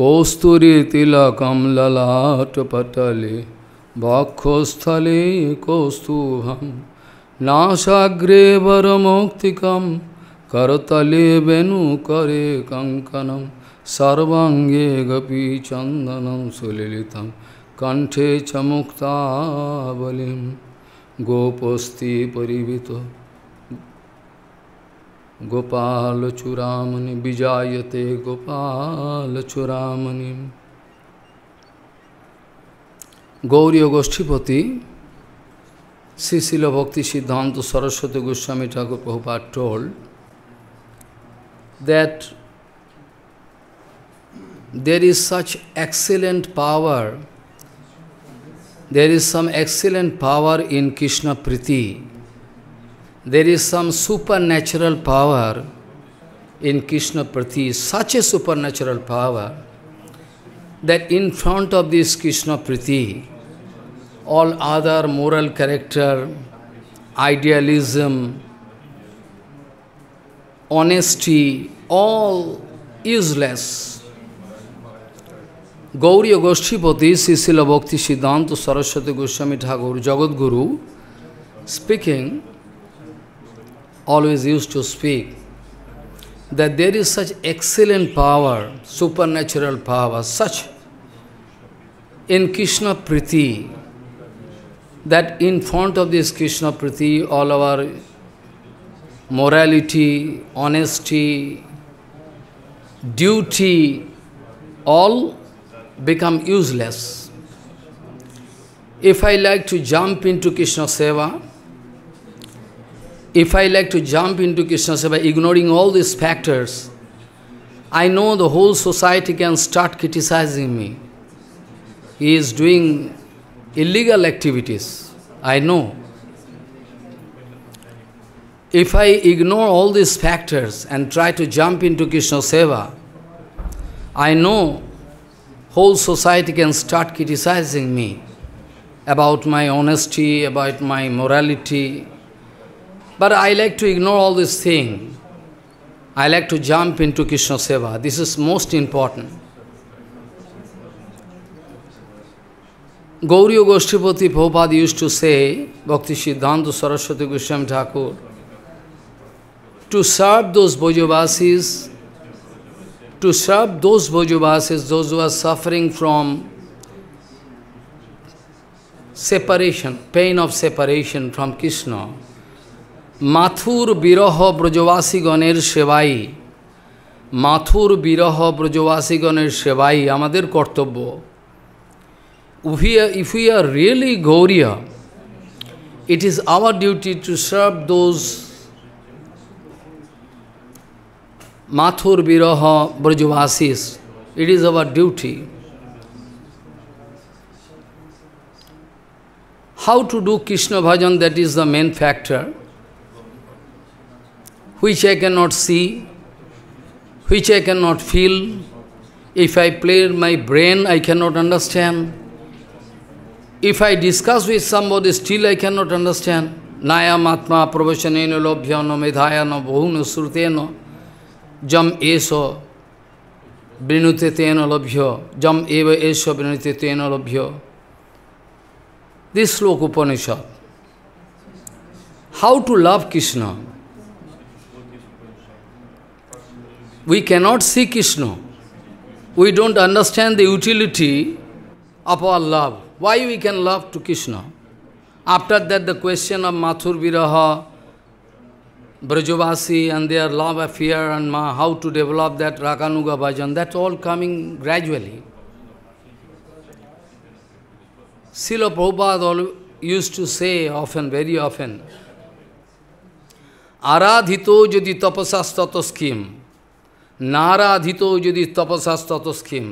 कौस्तुरी तिलकम ललाटपटले बक्षस्थले कौस्तुभम नाशाग्रे वरमौक्तिकम करतले वेणुकरे कंकनम सर्वांगे गपी चंदनम सुलित कंठे च मुक्तावलिम गोपस्ति परिवित गोपालचूरामणि विजायते गोपालचूरामणि গৌরীয় গোষ্ঠীপতি Shrila Bhakti Siddhanta Saraswati Goswami Thakur Prabhupada told that there is such excellent power, there is some excellent power in Krishna Priti. there is some supernatural power in Krishna Prati, such a supernatural power that in front of this Krishna Prati, all other moral character, idealism, honesty, all useless. Gauriya Goshtipati, Sisila Bhakti Siddhanta Saraswati Goswami Thakur, jagat guru speaking, always used to speak that there is such excellent power, supernatural power, such in Krishna Priti, that in front of this Krishna Priti, all our morality, honesty, duty, all become useless. If I like to jump into Krishna Seva, if I like to jump into Krishna Seva, ignoring all these factors, I know the whole society can start criticizing me. He is doing illegal activities. I know. If I ignore all these factors and try to jump into Krishna Seva, I know whole society can start criticizing me about my honesty, about my morality, but I like to ignore all these things. I like to jump into Krishna Seva. This is most important. Gauriya Goshtipati Prabhupada used to say, Bhakti Siddhanta Saraswati Goswami Thakur, to serve those Bhojavasis, to serve those Bhojavasis, those who are suffering from separation, pain of separation from Krishna, মাথুর বিরহ ব্রজবাসীগণের সেবাই মাথুর বিরহ ব্রজবাসীগণের সেবাই আমাদের কর্তব্য উভিয়া if we are really Gaudiya it is our duty to serve those Mathur Viraha Brajavasis. It is our duty. How to do Krishna Bhajan, that is the main factor. which I cannot see, which I cannot feel. If I play my brain, I cannot understand. If I discuss with somebody, still I cannot understand. Nayam atma pravashaneno lobhyano medhayano bhuno sruteno jam eso brinute teno lobhyo jam eva eso brinute teno lobhyo. This sloka Upanishad. How to love Krishna? We cannot see Krishna. We don't understand the utility of our love. Why we can love to Krishna? After that, the question of Mathur Viraha, Brajavasi and their love affair and how to develop that Rakanuga bhajan, that's all coming gradually. Srila Prabhupada used to say often, very often, Aradhito jadi tapasas tato scheme. নারাধিত যদি তপসাস antar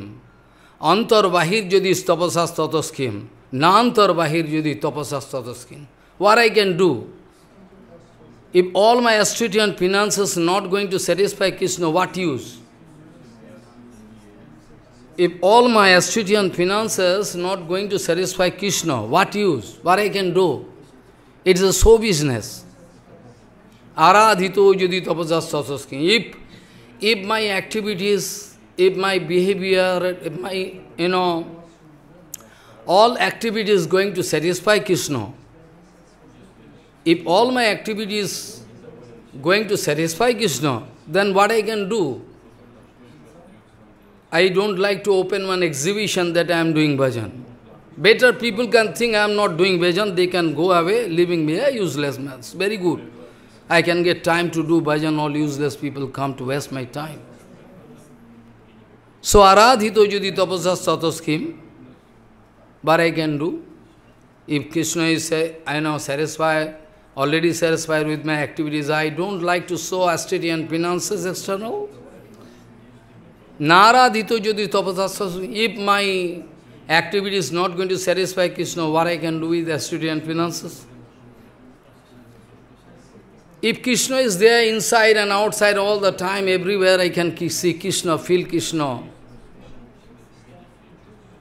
অন্তর্বাহির যদি তপসাস ততস্কিম না অন্তর্বাহির যদি তপসাস ততস্কিম What I can do? If all my astute and finances not going to satisfy Krishna, what use? If all my astute and finances not going to satisfy Krishna, what use? What I can do? It is a show business. Aradhito yudi tapasas If if my activities, if my behavior, if my, you know, all activity is going to satisfy Krishna, if all my activities going to satisfy Krishna, then what I can do? I don't like to open one exhibition that I am doing bhajan. Better people can think I am not doing bhajan, they can go away, leaving me a useless man. Very good. I can get time to do bhajan, all useless people come to waste my time. So aradhito yudi tapasya satas scheme, but I can do. If Krishna is, I know, satisfied, already satisfied with my activities, I don't like to show austerity and finances external. Naradhito yudi tapasya if my activity is not going to satisfy Krishna, what I can do with austerity and finances? If Krishna is there inside and outside all the time, everywhere I can see Krishna, feel Krishna,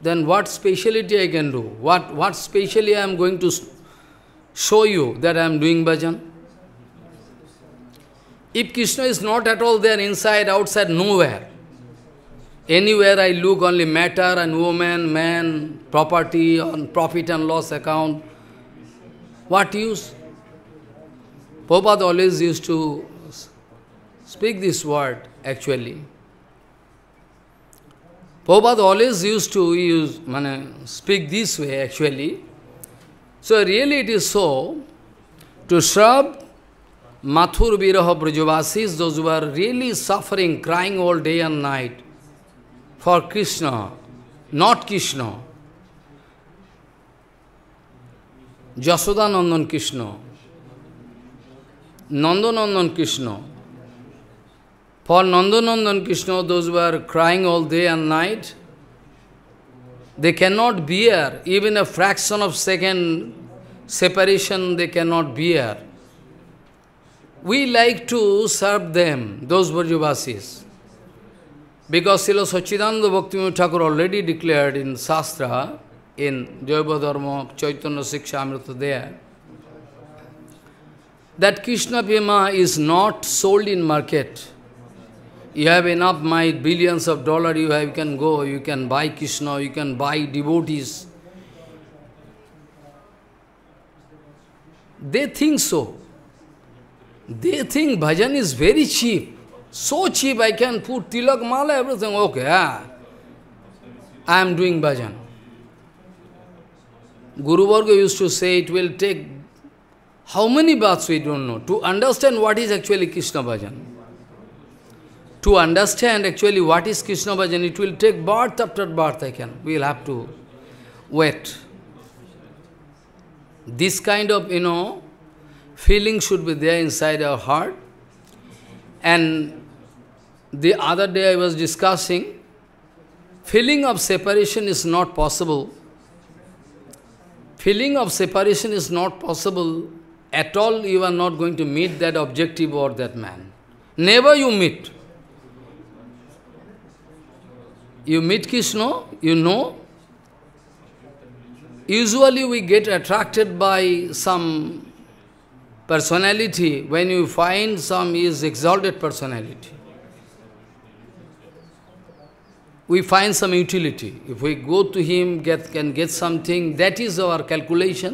then what speciality I can do? What, what specially I am going to show you that I am doing bhajan? If Krishna is not at all there inside, outside, nowhere, anywhere I look only matter and woman, man, property, on profit and loss account, what use? Prabhupada always used to speak this word actually. Prabhupada always used to use, mane, speak this way actually. So really it is so, to Shrab, Mathur Viraha Prajavasis, those who are really suffering, crying all day and night for Krishna, not Krishna, Jasodanandan Krishna, Nandanandan Krishna. For Nandanandan Krishna, those who are crying all day and night, they cannot bear, even a fraction of second separation they cannot bear. We like to serve them, those Vrajavasis. Because Srila Sachidananda Bhakti Thakur already declared in Shastra, in Jaiva Dharma, Chaitanya Siksha Amrita there, that Krishna Bhima is not sold in market. You have enough my billions of dollar you have, you can go, you can buy Krishna, you can buy devotees. They think so. They think bhajan is very cheap. So cheap I can put tilak, mala, everything. Okay, yeah. I am doing bhajan. Guru Varga used to say it will take how many baths we don't know? To understand what is actually Krishna bhajan. To understand actually what is Krishna bhajan, it will take birth after birth I can. We will have to wait. This kind of, you know, feeling should be there inside our heart. And the other day I was discussing, feeling of separation is not possible. Feeling of separation is not possible at all you are not going to meet that objective or that man. Never you meet. You meet Krishna, you know. Usually we get attracted by some personality when you find some is exalted personality. We find some utility. If we go to him, get, can get something, that is our calculation.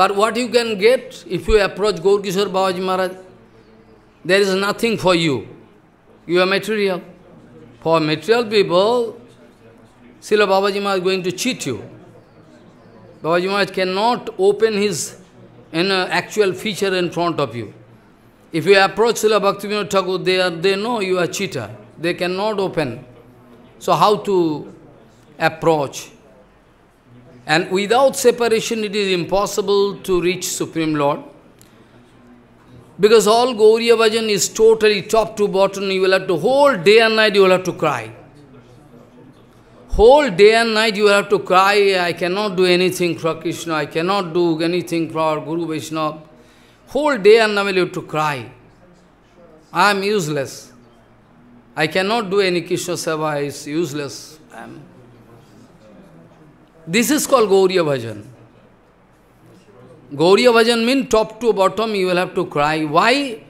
But what you can get if you approach Gaur Kishore Babaji Maharaj, there is nothing for you. You are material. For material people, Srila Babaji Maharaj is going to cheat you. Babaji Maharaj cannot open his you know, actual feature in front of you. If you approach Srila Bhaktivinoda Thakur, they, are, they know you are cheater. They cannot open. So how to approach? And without separation, it is impossible to reach Supreme Lord. Because all Gauriya Bhajan is totally top to bottom. You will have to, whole day and night, you will have to cry. Whole day and night, you will have to cry, I cannot do anything for Krishna, I cannot do anything for Guru Vaishnava. Whole day and night, you have to cry. I am useless. I cannot do any Krishna Seva, it's useless. I am this is called Gauriya Bhajan. Gauriya Bhajan means top to bottom you will have to cry. Why?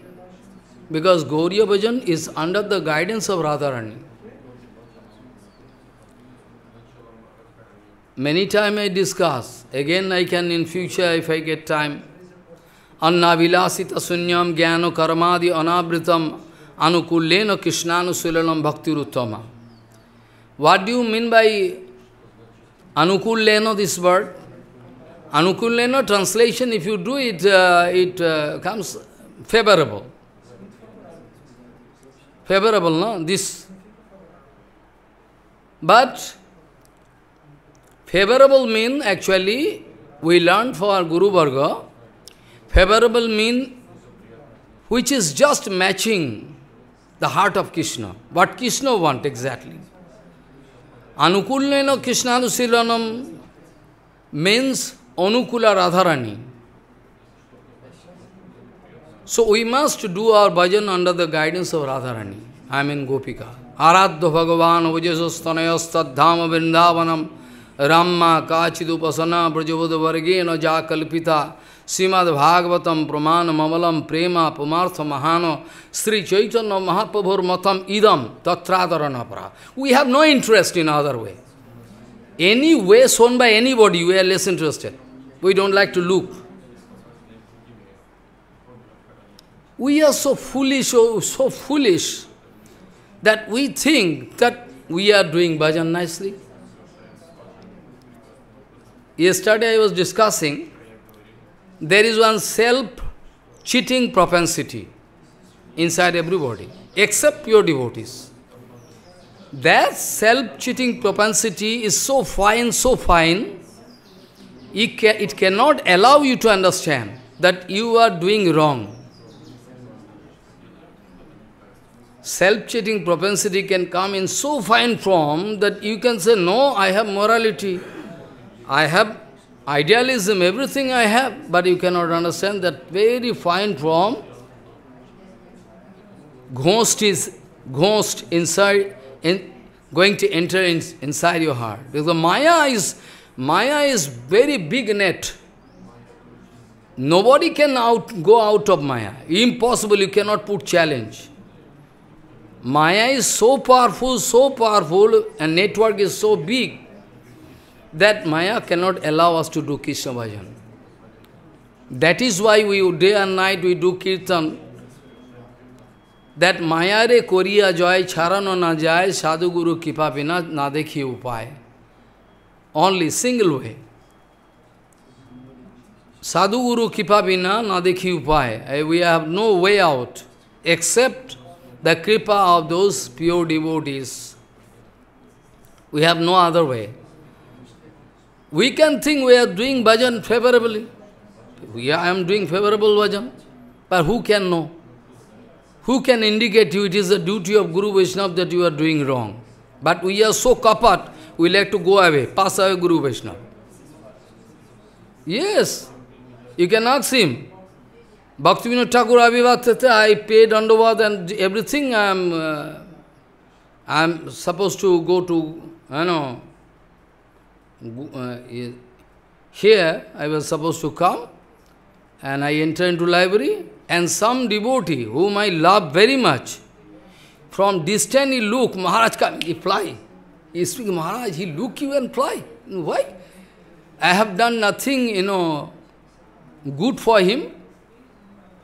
Because Gauriya Bhajan is under the guidance of Radharani. Many times I discuss, again I can in future if I get time, अन्नाविलासित anabritam anukulena Krishna अनावृतम bhakti कृष्णानुशीलनम What do you mean by? Anukulleno, this word. Anukulleno translation, if you do it, uh, it uh, comes favorable. Favorable, no? This. But favorable mean actually we learned for Guru Bhargava, favorable mean which is just matching the heart of Krishna. What Krishna want exactly. Anukulena Krishnanusilanam means Anukula Radharani. So we must do our bhajan under the guidance of Radharani. I mean Gopika. Aradhya Bhagavan Vajasostanayastadhama Vrindavanam Ramma Kachidupasana Brajavada Vargena Jakalpita we have no interest in other way. Any way shown by anybody, we are less interested. We don't like to look. We are so foolish, oh, so foolish that we think that we are doing bhajan nicely. Yesterday I was discussing there is one self-cheating propensity inside everybody, except pure devotees. That self-cheating propensity is so fine, so fine, it, it cannot allow you to understand that you are doing wrong. Self-cheating propensity can come in so fine form that you can say, no, I have morality, I have Idealism, everything I have, but you cannot understand that very fine form. Ghost is ghost inside in, going to enter in, inside your heart. Because Maya is Maya is very big net. Nobody can out go out of Maya. Impossible, you cannot put challenge. Maya is so powerful, so powerful, and network is so big. That Maya cannot allow us to do Krishna bhajan. That is why we day and night we do kirtan. That Maya re koriya joy charano na jai sadhu guru kipa vina na dekhi upai. Only single way. Sadhu guru kipa vina na dekhi upai. We have no way out except the kripa of those pure devotees. We have no other way. We can think we are doing bhajan favorably. I am doing favorable bhajan. But who can know? Who can indicate you it is the duty of Guru Vaishnava that you are doing wrong? But we are so kapat, we like to go away, pass away Guru Vaishnava. Yes, you can ask him. Bhakti Vinod Thakur Abhivatata, I paid undervad and everything I am, uh, I am supposed to go to, you know, uh, here I was supposed to come and I enter into library and some devotee whom I love very much, from distance he look, Maharaj come, he fly. He speak, Maharaj, he look you and fly. Why? I have done nothing, you know, good for him.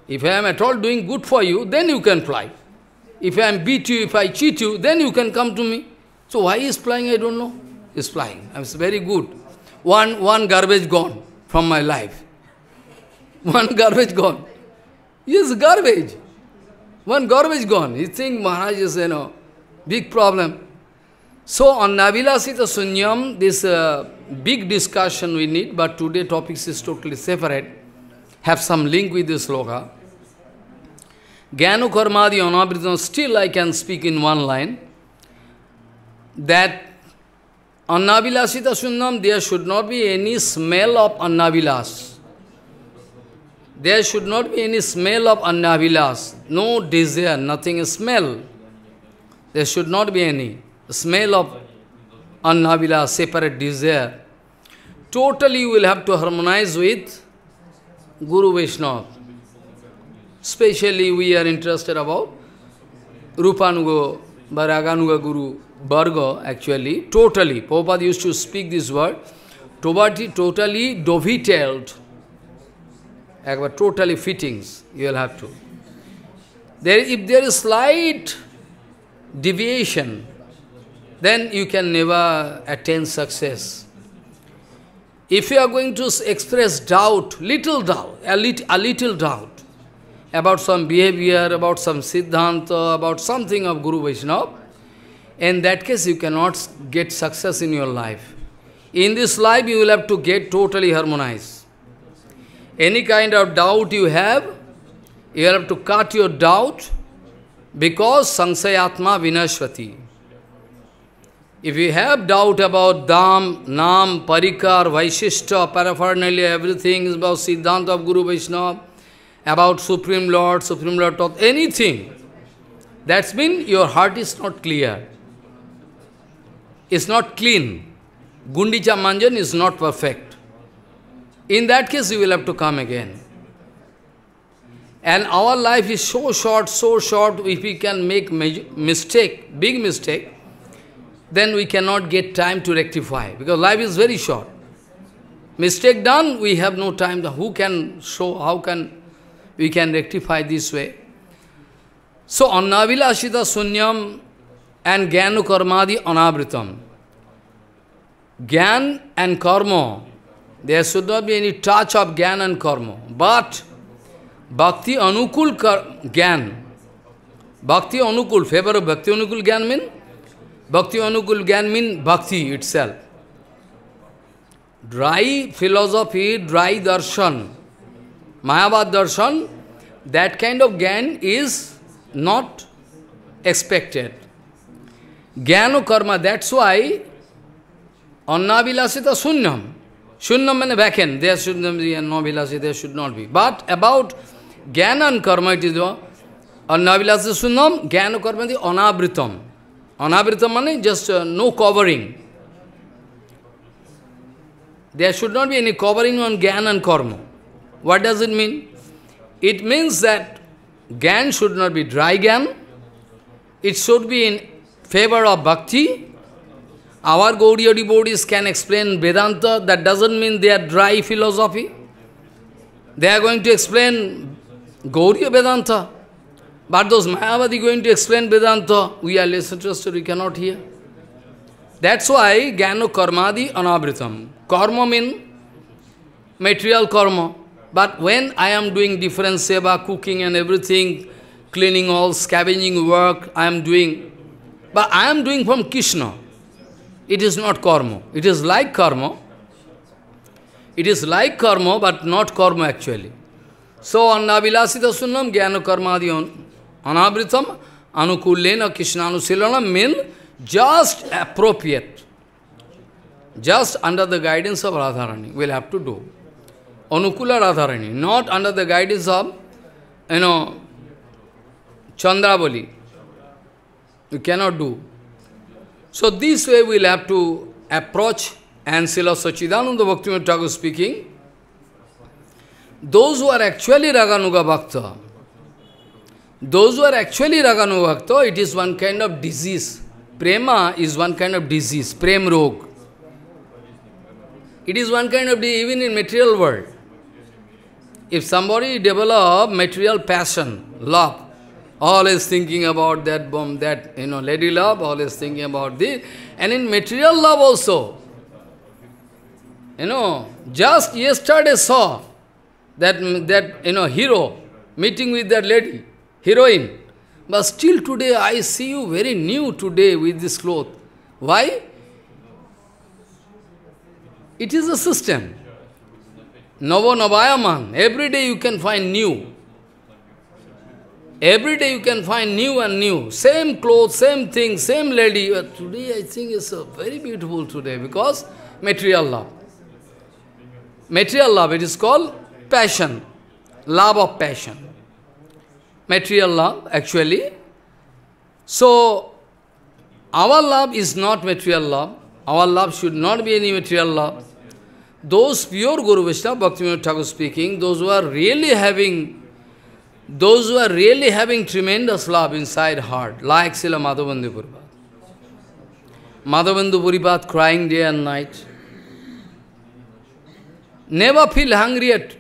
If I am at all doing good for you, then you can fly. If I am beat you, if I cheat you, then you can come to me. So why he is flying, I don't know is flying. I was very good. One, one garbage gone from my life. One garbage gone. Yes, garbage. One garbage gone. You think Maharaj is, you know, big problem. So on Navila Sita Sunyam, this uh, big discussion we need, but today topics is totally separate, have some link with this sloka. Gyanu Karmadi Anabhritam, still I can speak in one line, that Annavilasita Sundam, there should not be any smell of Annavilas. There should not be any smell of Annavilas. No desire, nothing smell. There should not be any smell of Annavilas, separate desire. Totally you will have to harmonize with Guru Vaishnava. Especially we are interested about Rupanuga, Bharaganuga Guru, Bargo actually, totally, Prabhupada used to speak this word, totally, totally dovetailed, totally fittings, you will have to. There, if there is slight deviation, then you can never attain success. If you are going to express doubt, little doubt, a, lit, a little doubt about some behavior, about some siddhanta, about something of Guru Vaishnava, in that case, you cannot get success in your life. In this life, you will have to get totally harmonized. Any kind of doubt you have, you have to cut your doubt because Sansayatma Vinashvati. If you have doubt about Dham, Nam, Parikar, Vaishishta, paraphernalia, everything is about Siddhanta of Guru Vaishnava, about Supreme Lord, Supreme Lord taught, anything, that's mean your heart is not clear is not clean. Gundicha Manjan is not perfect. In that case, you will have to come again. And our life is so short, so short, if we can make mistake, big mistake, then we cannot get time to rectify, because life is very short. Mistake done, we have no time. Who can show, how can we can rectify this way? So, Annavilashita Sunyam and jnana karmadi anabritam Jnana and karma, there should not be any touch of jnana and karma. But bhakti anukul jnana, bhakti anukul, favor of bhakti anukul jnana means? Bhakti anukul jnana means bhakti itself. Dry philosophy, dry darshan, Mayavad darshan, that kind of jnana is not expected. Jnana karma, that's why annavilasita sunyam. Sunyam means vacant, there should not be annavilasita, there should not be. But about jnana and karma, it is annavilasita sunyam, jnana karma is anabritam. Anabritam means just uh, no covering. There should not be any covering on jnana and karma. What does it mean? It means that Gan should not be dry gan. It should be in favor of bhakti, our Gaudiya devotees can explain Vedanta. That doesn't mean they are dry philosophy. They are going to explain Gaudiya Vedanta. But those Mayavadi going to explain Vedanta, we are less interested, we cannot hear. That's why Gyano Karmadi Anabritam. Karma means material karma. But when I am doing different seva, cooking and everything, cleaning all, scavenging work, I am doing but I am doing from Krishna. It is not karma. It is like karma. It is like karma, but not karma actually. So, annavilasita sunnam jnana karmadi anabritam anukulena krishnanusilanam mean just appropriate. Just under the guidance of Radharani, we'll have to do. Anukula Radharani, not under the guidance of, you know, Chandravali. You cannot do. So this way we'll have to approach and Srila Sachidananda Bhaktivinoda Thakur speaking, those who are actually Raganuga Bhakta, those who are actually Raganuga Bhakta, it is one kind of disease. Prema is one kind of disease, Prem Rog. It is one kind of, even in material world. If somebody develop material passion, love, Always thinking about that bomb, that, you know, lady love, always thinking about this. And in material love also. You know, just yesterday saw that, that you know, hero meeting with that lady, heroine. But still today I see you very new today with this cloth. Why? It is a system. Navo Navayaman. Every day you can find new. Every day you can find new and new, same clothes, same thing, same lady. But uh, today I think is uh, very beautiful today because material love. Material love, it is called passion, love of passion. Material love, actually. So, our love is not material love. Our love should not be any material love. Those pure Guru Vaishnava, Bhaktivinoda Thakur speaking, those who are really having those who are really having tremendous love inside heart, like Srila Madhavandu Puripat. Madhavandhu Puripat crying day and night. Never feel hungry, at,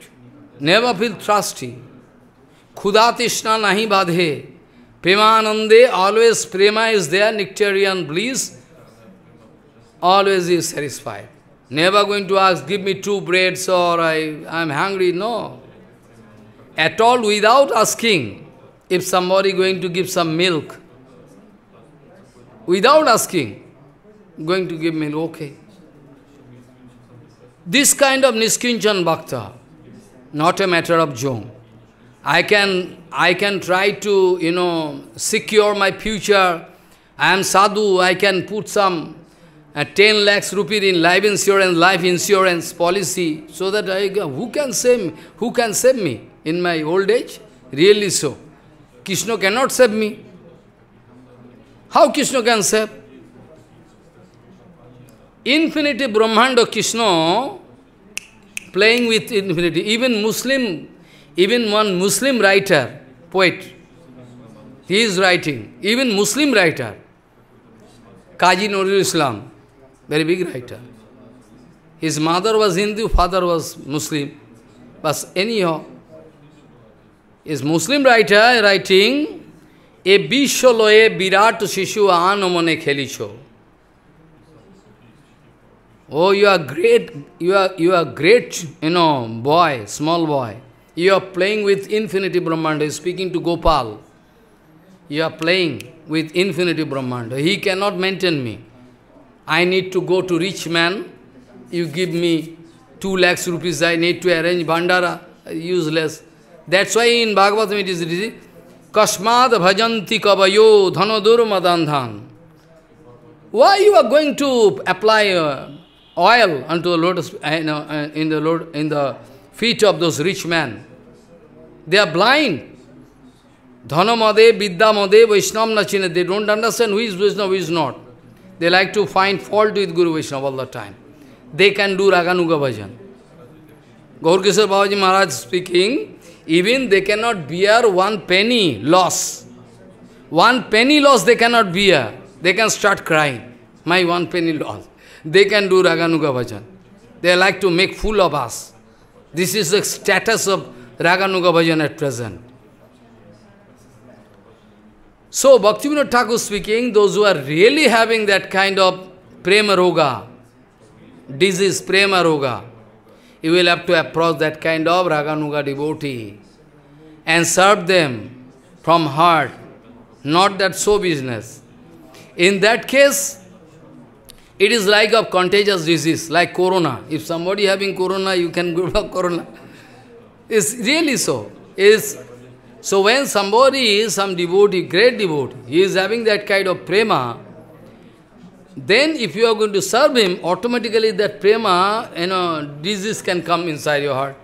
never feel thirsty. Khudatishna nahi badhe. Premanande, always prema is there, nectarian bliss. Always is satisfied. Never going to ask, give me two breads or I am hungry. No at all without asking if somebody going to give some milk. Without asking, going to give milk, okay. This kind of Niskinchan Bhakta, not a matter of jom. I can, I can try to, you know, secure my future. I am sadhu, I can put some uh, 10 lakhs rupee in life insurance, life insurance policy, so that I, who can save me? Who can save me? in my old age? Really so. Krishna cannot save me. How Krishna can save? Infinity Brahmand of Krishna playing with infinity. Even Muslim, even one Muslim writer, poet, he is writing. Even Muslim writer, Kaji Nurul Islam, very big writer. His mother was Hindu, father was Muslim. But anyhow, is Muslim writer writing, E bisholoye virat shishu anamane khelicho. Oh, you are great, you are, you are great, you know, boy, small boy. You are playing with infinity Brahmanda, speaking to Gopal. You are playing with infinity Brahmanda. He cannot maintain me. I need to go to rich man. You give me 2 lakhs rupees, I need to arrange bandara. Useless. That's why in Bhagavatam it is written, Kasmad bhajanti kavayo dhanadur madandhan. Why you are going to apply uh, oil unto the lotus uh, uh, in the Lord in the feet of those rich men? They are blind. Dhanamade, Vidyamade, Vaishnava Nachina. They don't understand who is Vaishnava, who is not. They like to find fault with Guru Vaishnava all the time. They can do Raganuga bhajan. Gaur Kishore Babaji Maharaj speaking, even they cannot bear one penny loss. One penny loss they cannot bear. They can start crying. My one penny loss. They can do Raganuga bhajan. They like to make fool of us. This is the status of Raganuga bhajan at present. So Bhaktivinoda Thakur speaking, those who are really having that kind of prema roga, disease prema roga, you will have to approach that kind of Raganuga devotee and serve them from heart, not that show business. In that case, it is like a contagious disease, like corona. If somebody having corona, you can give up corona. It's really so. It's, so when somebody is some devotee, great devotee, he is having that kind of prema, then if you are going to serve him, automatically that prema, you know, disease can come inside your heart.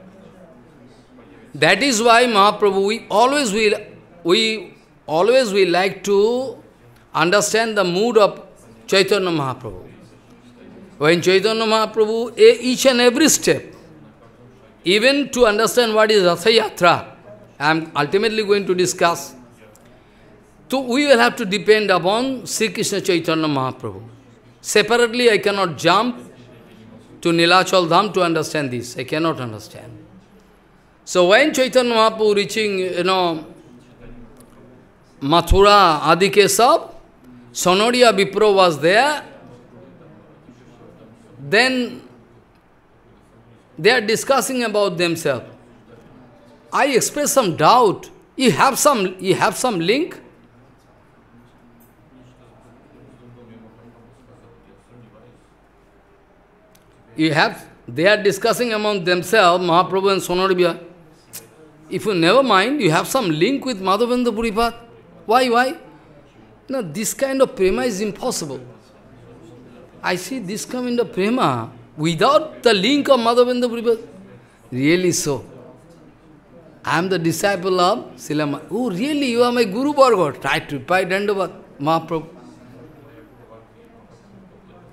That is why Mahaprabhu, we always will, we always will like to understand the mood of Chaitanya Mahaprabhu. When Chaitanya Mahaprabhu, each and every step, even to understand what is Ratha Yatra, I am ultimately going to discuss. So we will have to depend upon Sri Krishna Chaitanya Mahaprabhu. Separately, I cannot jump to Nilachal Dham to understand this. I cannot understand. So when Chaitanya Mahaprabhu reaching, you know, Mathura, Adikesab, Sonoria Vipro was there, then they are discussing about themselves. I express some doubt. You have some, you have some link? You have, they are discussing among themselves, Mahaprabhu and Sonarbhya. If you never mind, you have some link with Madhavendra Puripat. Why, why? No, this kind of prema is impossible. I see this kind of prema without the link of Madhavendra Puripat. Really so. I am the disciple of Silama. Oh, really? You are my Guru Bhargava. Try to Tripai Dandavat, Mahaprabhu.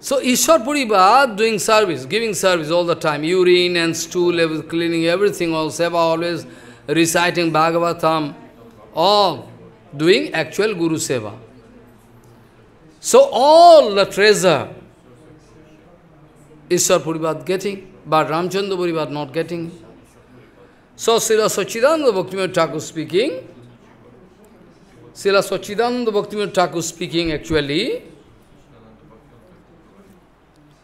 So Ishwar Puriba doing service, giving service all the time, urine and stool, cleaning everything, all seva, always reciting Bhagavatam, all doing actual Guru Seva. So all the treasure Ishwar Puribat getting, but Ramchandra Puribat not getting. So Srila Sachidananda Bhaktivinoda Thakur speaking, Srila Sachidananda Bhaktivinoda Thakur speaking actually,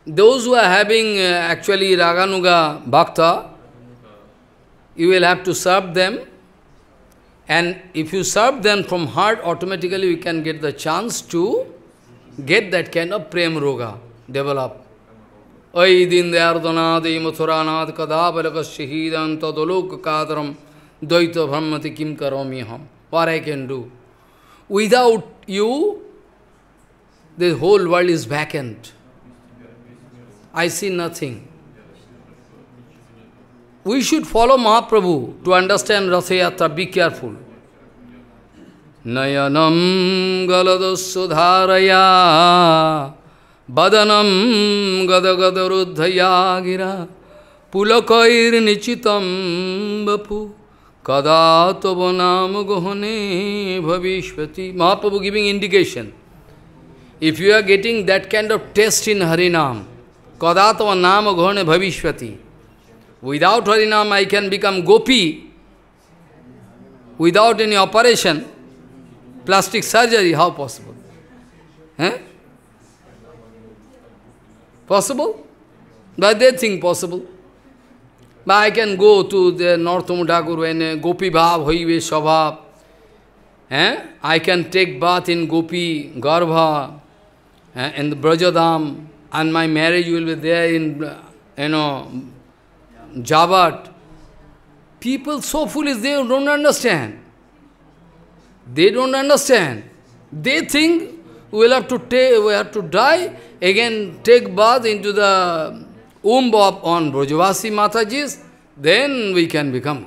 those who are having uh, actually Raganuga Bhakta, you will have to serve them. And if you serve them from heart, automatically you can get the chance to get that kind of prem roga, develop. Ay dindyardhanad imathuranad kadabalakas shahidan tadolok kadram daita brahmati kim karomiham. ham. What I can do? Without you, the whole world is vacant. I see nothing. We should follow Mahaprabhu to understand Rathayatra. Be careful. नयनम गलदुसुधारया बदनम गदगदरुद्धया गिरा पुलकैर्निचितं बपु कदा तव नाम गहने भविष्यति Mahaprabhu giving indication if you are getting that kind of taste in harinam Kadatva nama ghone bhavishvati. Without Harinam I can become gopi. Without any operation, plastic surgery, how possible? Eh? Possible? But they think possible. But I can go to the North Thakur and Gopi Bhav, Hoive Shabhav. Eh? I can take bath in Gopi, Garbha, eh? in the Brajadam. and my marriage will be there in, you know, Jabat. People so foolish, they don't understand. They don't understand. They think we'll have to take, we have to die, again take bath into the womb of on Brajavasi Mataji's, then we can become.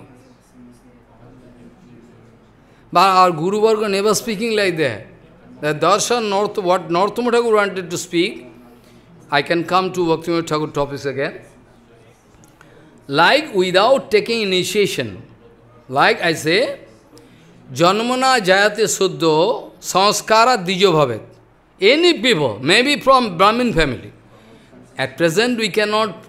But our Guru Varga never speaking like that. The darshan, North, what North Thakur wanted to speak, I can come to Bhaktivinoda Thakur topics again. Like without taking initiation, like I say, Janmana Jayate Suddho Sanskara Dijo Bhavet. Any people, maybe from Brahmin family. At present we cannot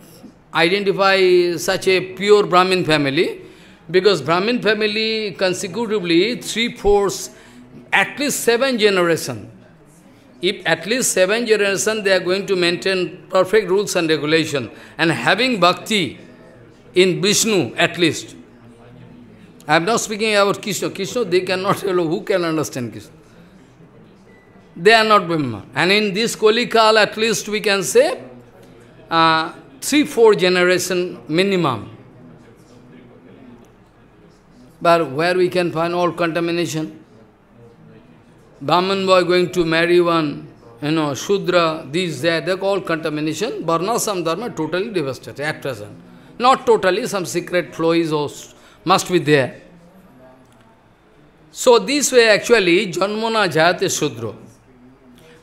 identify such a pure Brahmin family because Brahmin family consecutively three-fourths, at least seven generations if at least seven generations they are going to maintain perfect rules and regulation and having bhakti in Vishnu at least. I am not speaking about Krishna. Krishna they cannot, who can understand Krishna? They are not Brahma. And in this Kolikal at least we can say uh, three, four generation minimum. But where we can find all contamination? Brahman boy going to marry one, you know, Shudra, these, that, they all contamination. Varnasam dharma totally devastated at present. Not totally, some secret flow is also, must be there. So this way actually, Janmana Jayate Shudra.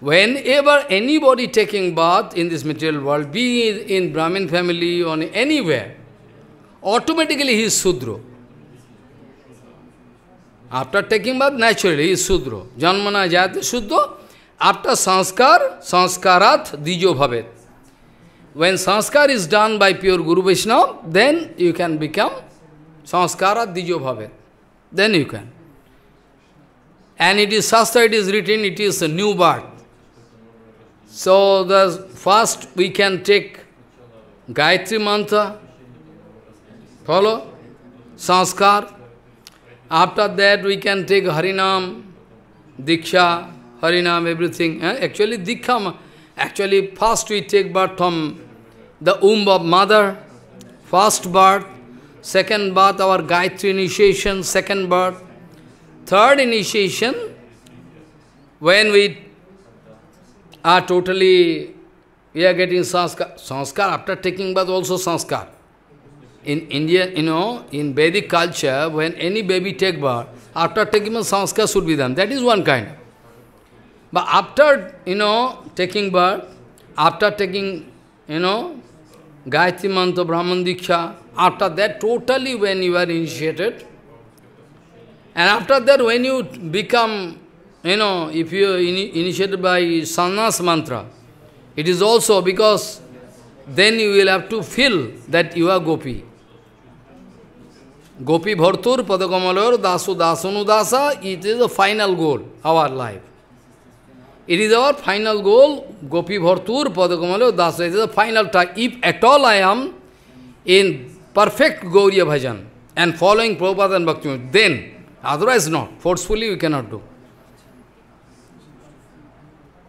Whenever anybody taking bath in this material world, be in Brahmin family or anywhere, automatically he is Sudra. After taking birth, naturally is Sudra. Janmana jayate Sudra. After sanskar, sanskarat dijo bhavet. When sanskar is done by pure Guru Vaishnava, then you can become sanskarat dijo bhavet. Then you can. And it is Shastra, it is written, it is a new birth. So the first we can take Gayatri Mantra, follow, sanskar, After that we can take Harinam, Diksha, Harinam, everything. Eh? Actually, Diksha, actually first we take birth from the womb of mother, first birth, second birth our Gayatri initiation, second birth, third initiation, when we are totally, we are getting sanskar, sanskar after taking birth also sanskar in India, you know, in Vedic culture, when any baby take birth, after taking birth, sanskar should be done. That is one kind. But after, you know, taking birth, after taking, you know, Gayatri Mantra, Brahman Diksha, after that, totally when you are initiated, and after that, when you become, you know, if you are in initiated by Sannas Mantra, it is also because then you will have to feel that you are gopi. Gopi Bhartur Padakamalor Dasu Dasanudasa, it is the final goal, our life. It is our final goal, Gopi Bhartur Padakamalor Dasu, it is the final time. If at all I am in perfect Gauriya Bhajan and following Prabhupada and Bhakti, then, otherwise not, forcefully we cannot do.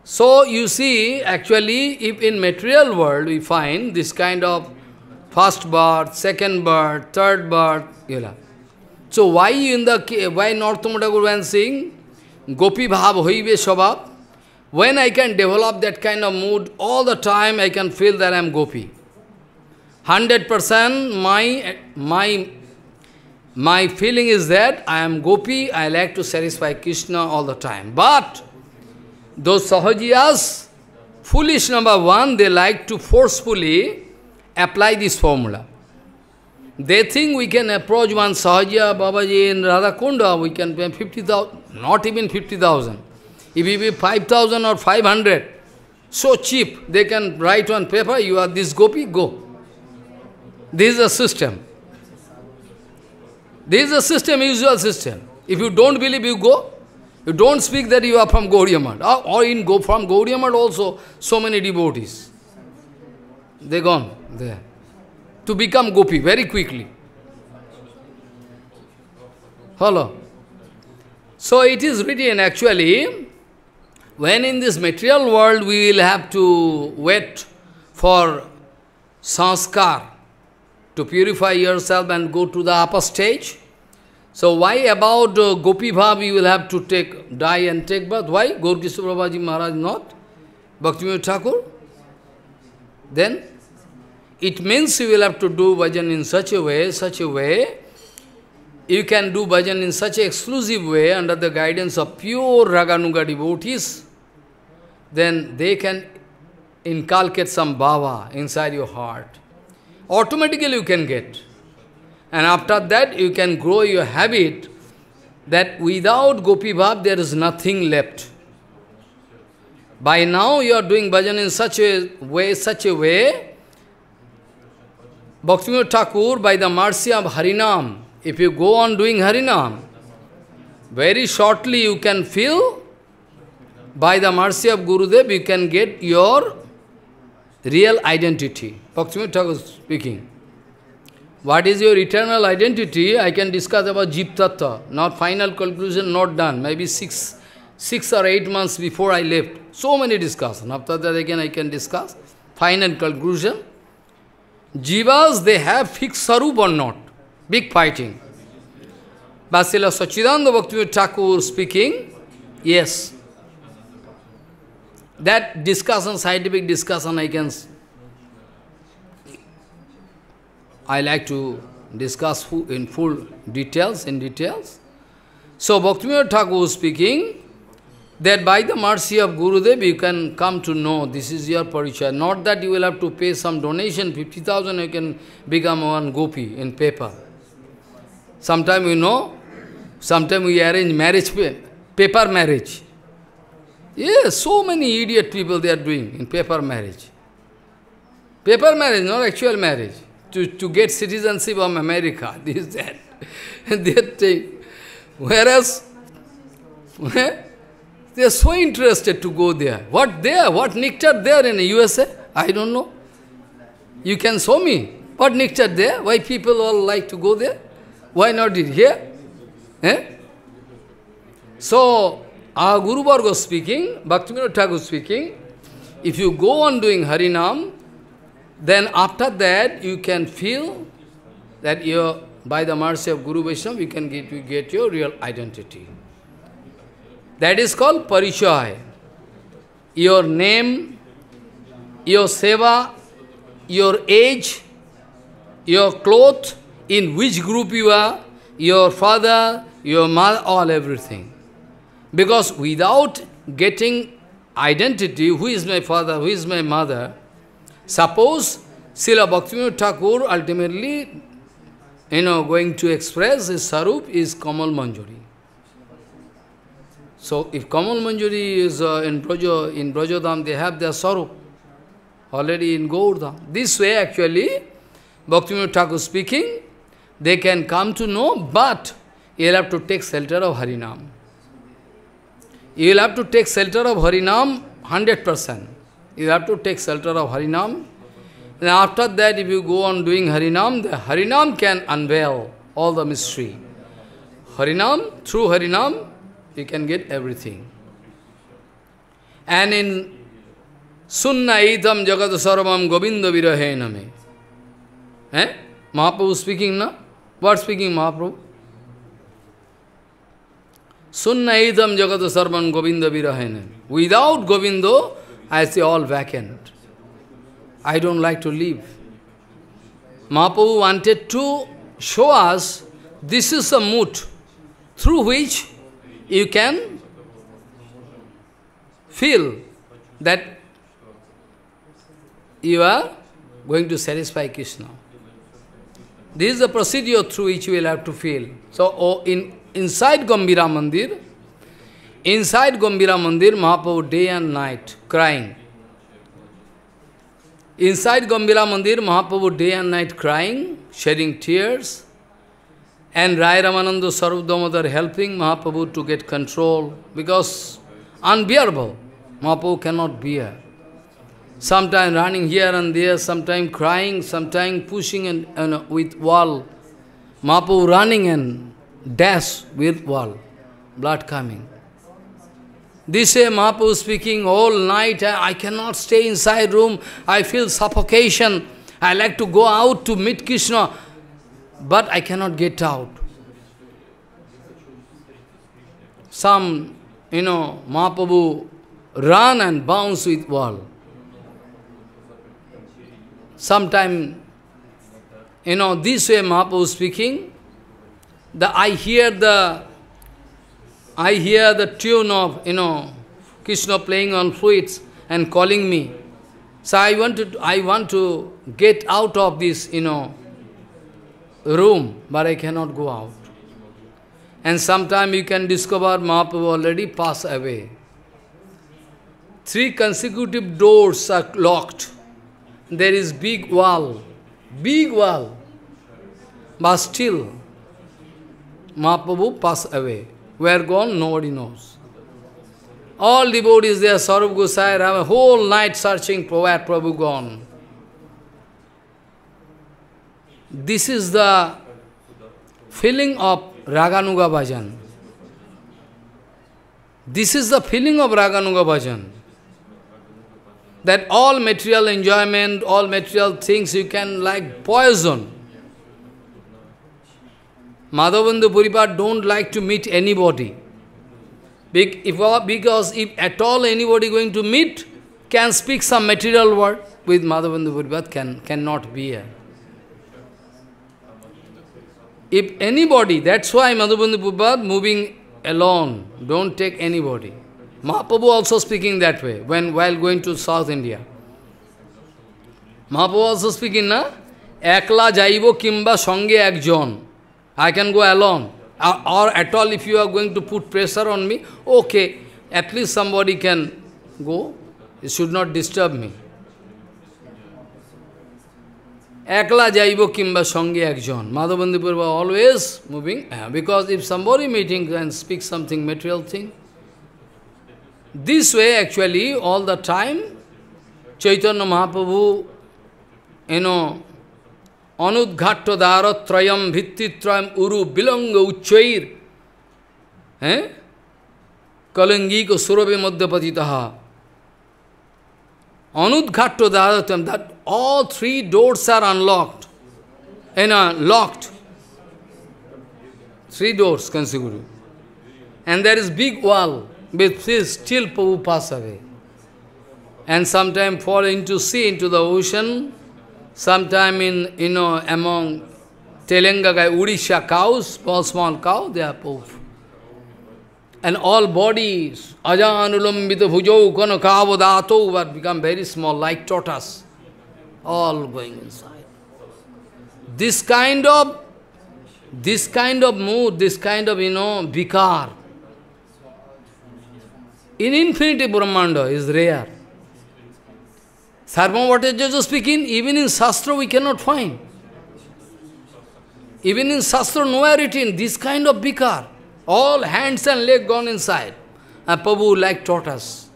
So you see, actually, if in material world we find this kind of First birth, second birth, third birth, you know. So why in the why Northam Thakur when saying Gopi Bhav Hoive Shabab? When I can develop that kind of mood, all the time I can feel that I am Gopi. 100% my, my, my feeling is that I am Gopi, I like to satisfy Krishna all the time. But those Sahajiyas, foolish number one, they like to forcefully apply this formula. They think we can approach one Sahaja, Babaji in Radhakunda, we can pay 50,000, not even 50,000. If it be 5,000 or 500, so cheap, they can write on paper, you are this gopi, go. This is a system. This is a system, usual system. If you don't believe, you go. You don't speak that you are from Gauriamat. Or, ah, or in go from Gauriamat also, so many devotees. They gone there, to become gopi very quickly. Hello. So it is written actually, when in this material world we will have to wait for sanskar, to purify yourself and go to the upper stage. So why about uh, Gopi Bhav you will have to take, die and take birth? Why? Gaur Prabhupada Maharaj not? Bhaktivinoda Thakur? Then? It means you will have to do bhajan in such a way, such a way, you can do bhajan in such an exclusive way under the guidance of pure Raganuga devotees, then they can inculcate some bhava inside your heart. Automatically you can get. And after that you can grow your habit that without Gopi Bhav there is nothing left. By now you are doing bhajan in such a way, such a way, Bhaktivinoda Thakur, by the mercy of Harinam, if you go on doing Harinam, very shortly you can feel, by the mercy of Gurudev, you can get your real identity. Bhaktivinoda Thakur speaking. What is your eternal identity? I can discuss about Jeep Not final conclusion, not done. Maybe six, six or eight months before I left. So many discussion. After that again I can discuss. Final conclusion, Jivas, they have fixed sarup or not. Big fighting. Vasila Bhakti Bhaktivinoda Thakur speaking, yes. That discussion, scientific discussion, I can... I like to discuss in full details, in details. So Bhaktivinoda Thakur speaking, that by the mercy of Gurudev you can come to know this is your parichaya. Not that you will have to pay some donation, 50,000 you can become one gopi in paper. Sometimes you know, sometimes we arrange marriage, paper marriage. Yes, so many idiot people they are doing in paper marriage. Paper marriage, not actual marriage. To, to get citizenship of America, this, that. they thing. Whereas, eh? They are so interested to go there. What there? What nectar there in the USA? I don't know. You can show me. What nectar there? Why people all like to go there? Why not it here? Eh? So, our Guru was speaking, Bhaktivinoda Thakur speaking, if you go on doing Harinam, then after that you can feel that you by the mercy of Guru Vaishnava, you can get, you get your real identity. That is called parichoy. Your name, your seva, your age, your cloth, in which group you are, your father, your mother, all everything. Because without getting identity, who is my father, who is my mother, suppose Srila Bhaktivinoda Thakur ultimately, you know, going to express his sarup is Kamal Manjuri. So if Kamal Manjuri is uh, in Brajo, in Brajodham, they have their sorrow already in Gaurdham. This way actually, Bhaktivinoda Thakur speaking, they can come to know, but you'll have to take shelter of Harinam. You'll have to take shelter of Harinam 100%. You have to take shelter of Harinam. And after that, if you go on doing Harinam, the Harinam can unveil all the mystery. Harinam, through Harinam, you can get everything. And in Sunna idam jagat sarvam govinda virahename. Eh? Mahaprabhu speaking now? What speaking Mahaprabhu? Sunna idam jagat sarvam govinda virahename. Without Govindo, I see all vacant. I don't like to live. Mahaprabhu wanted to show us this is a mood through which you can feel that you are going to satisfy Krishna. This is the procedure through which you will have to feel. So, oh, in inside Gambira Mandir, inside Gambira Mandir, Mahaprabhu day and night crying. Inside Gambira Mandir, Mahaprabhu day and night crying, shedding tears, and Rai Ramananda Sarup helping Mahaprabhu to get control because unbearable. Mahaprabhu cannot bear. Sometimes running here and there, sometimes crying, sometimes pushing and, and with wall. Mahaprabhu running and dash with wall. Blood coming. This way Mahaprabhu speaking all night, I cannot stay inside room, I feel suffocation, I like to go out to meet Krishna but I cannot get out. Some, you know, Mahaprabhu run and bounce with wall. Sometime, you know, this way Mahaprabhu speaking, the, I hear the, I hear the tune of, you know, Krishna playing on flutes and calling me. So I want to, I want to get out of this, you know, room, but I cannot go out. And sometime you can discover Mahaprabhu already passed away. Three consecutive doors are locked. There is big wall, big wall. But still, Mahaprabhu passed away. Where gone, nobody knows. All devotees there, Sarv Gosai, have a whole night searching for where Prabhu gone. This is the feeling of Raganuga Bhajan. This is the feeling of Raganuga Bhajan. That all material enjoyment, all material things you can like poison. Madhavandu Puripat don't like to meet anybody. Uh, because if at all anybody going to meet, can speak some material word with Madhavandu Puripat, can, cannot be here. If anybody, that's why Madhubandhu Prabhupada moving alone, don't take anybody. Mahaprabhu also speaking that way when while going to South India. Mahaprabhu also speaking, na? Ekla jaibo kimba ek ekjon. I can go alone. Or, or at all if you are going to put pressure on me, okay, at least somebody can go. It should not disturb me. Ekla jaibo kimba sange ekjon. Madhavandi always moving. Uh, because if somebody meeting and speak something material thing, this way actually all the time Chaitanya Mahaprabhu, you know, anudghatya daratrayam vittitrayam uru bilanga uchchair. Eh? Kalangi ko surabe madhyapatitaha. Anudghatto Dadatam, that all three doors are unlocked, and are uh, locked. Three doors, Kansiguru. And there is big wall, with this still Prabhu pass away. And sometime fall into sea, into the ocean, sometime in, you know, among Telanga, Urisha cows, small, small cow, they are Prabhu and all bodies, ajanulambita bhujau kanakavadato, were become very small, like tortoise, all going inside. This kind of, this kind of mood, this kind of, you know, vikar, in infinity Brahmanda is rare. Sarvam Bhattacharya speaking, even in Shastra we cannot find. Even in Shastra, nowhere written, this kind of vikar. All hands and leg gone inside. And Prabhu like tortoise,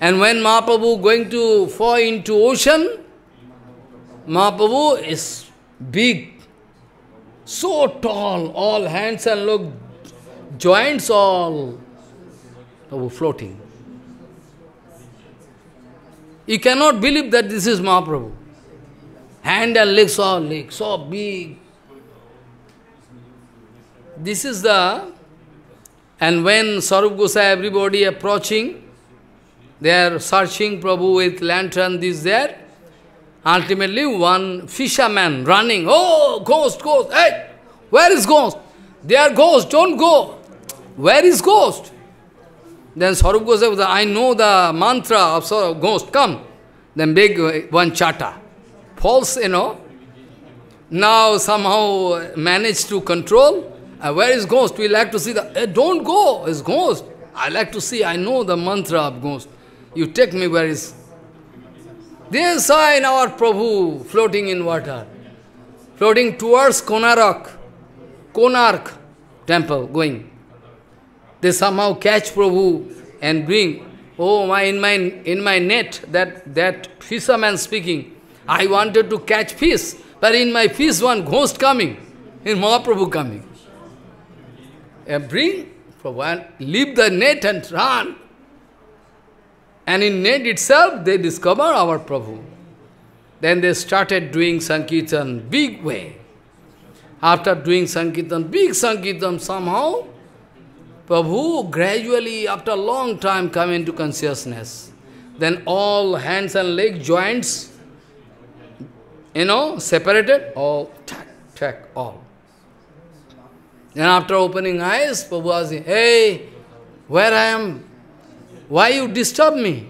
And when Mahaprabhu going to fall into ocean, Mahaprabhu is big, so tall, all hands and look, joints all Prabhu floating. You cannot believe that this is Mahaprabhu. Hand and legs all legs, so big, this is the, and when Sarup Gosai, everybody approaching, they are searching Prabhu with lantern, this, there. Ultimately, one fisherman running, oh, ghost, ghost, hey, where is ghost? They are ghosts, don't go. Where is ghost? Then Sarup Gosai, I know the mantra of ghost, come. Then big uh, one chata. False, you know. Now somehow managed to control. Uh, where is ghost? We like to see the... Uh, don't go, it's ghost. I like to see, I know the mantra of ghost. You take me where is... They sign our Prabhu floating in water, floating towards Konarak, Konark temple going. They somehow catch Prabhu and bring, oh my, in my, in my net, that, that fisherman speaking, I wanted to catch fish, but in my fish one ghost coming, in Mahaprabhu coming and bring from one, leave the net and run. And in net itself, they discover our Prabhu. Then they started doing Sankirtan big way. After doing Sankirtan, big Sankirtan, somehow, Prabhu gradually, after a long time, come into consciousness. Then all hands and leg joints, you know, separated, all, tack, tack, all. Then after opening eyes, Prabhuji, hey, where I am? Why you disturb me?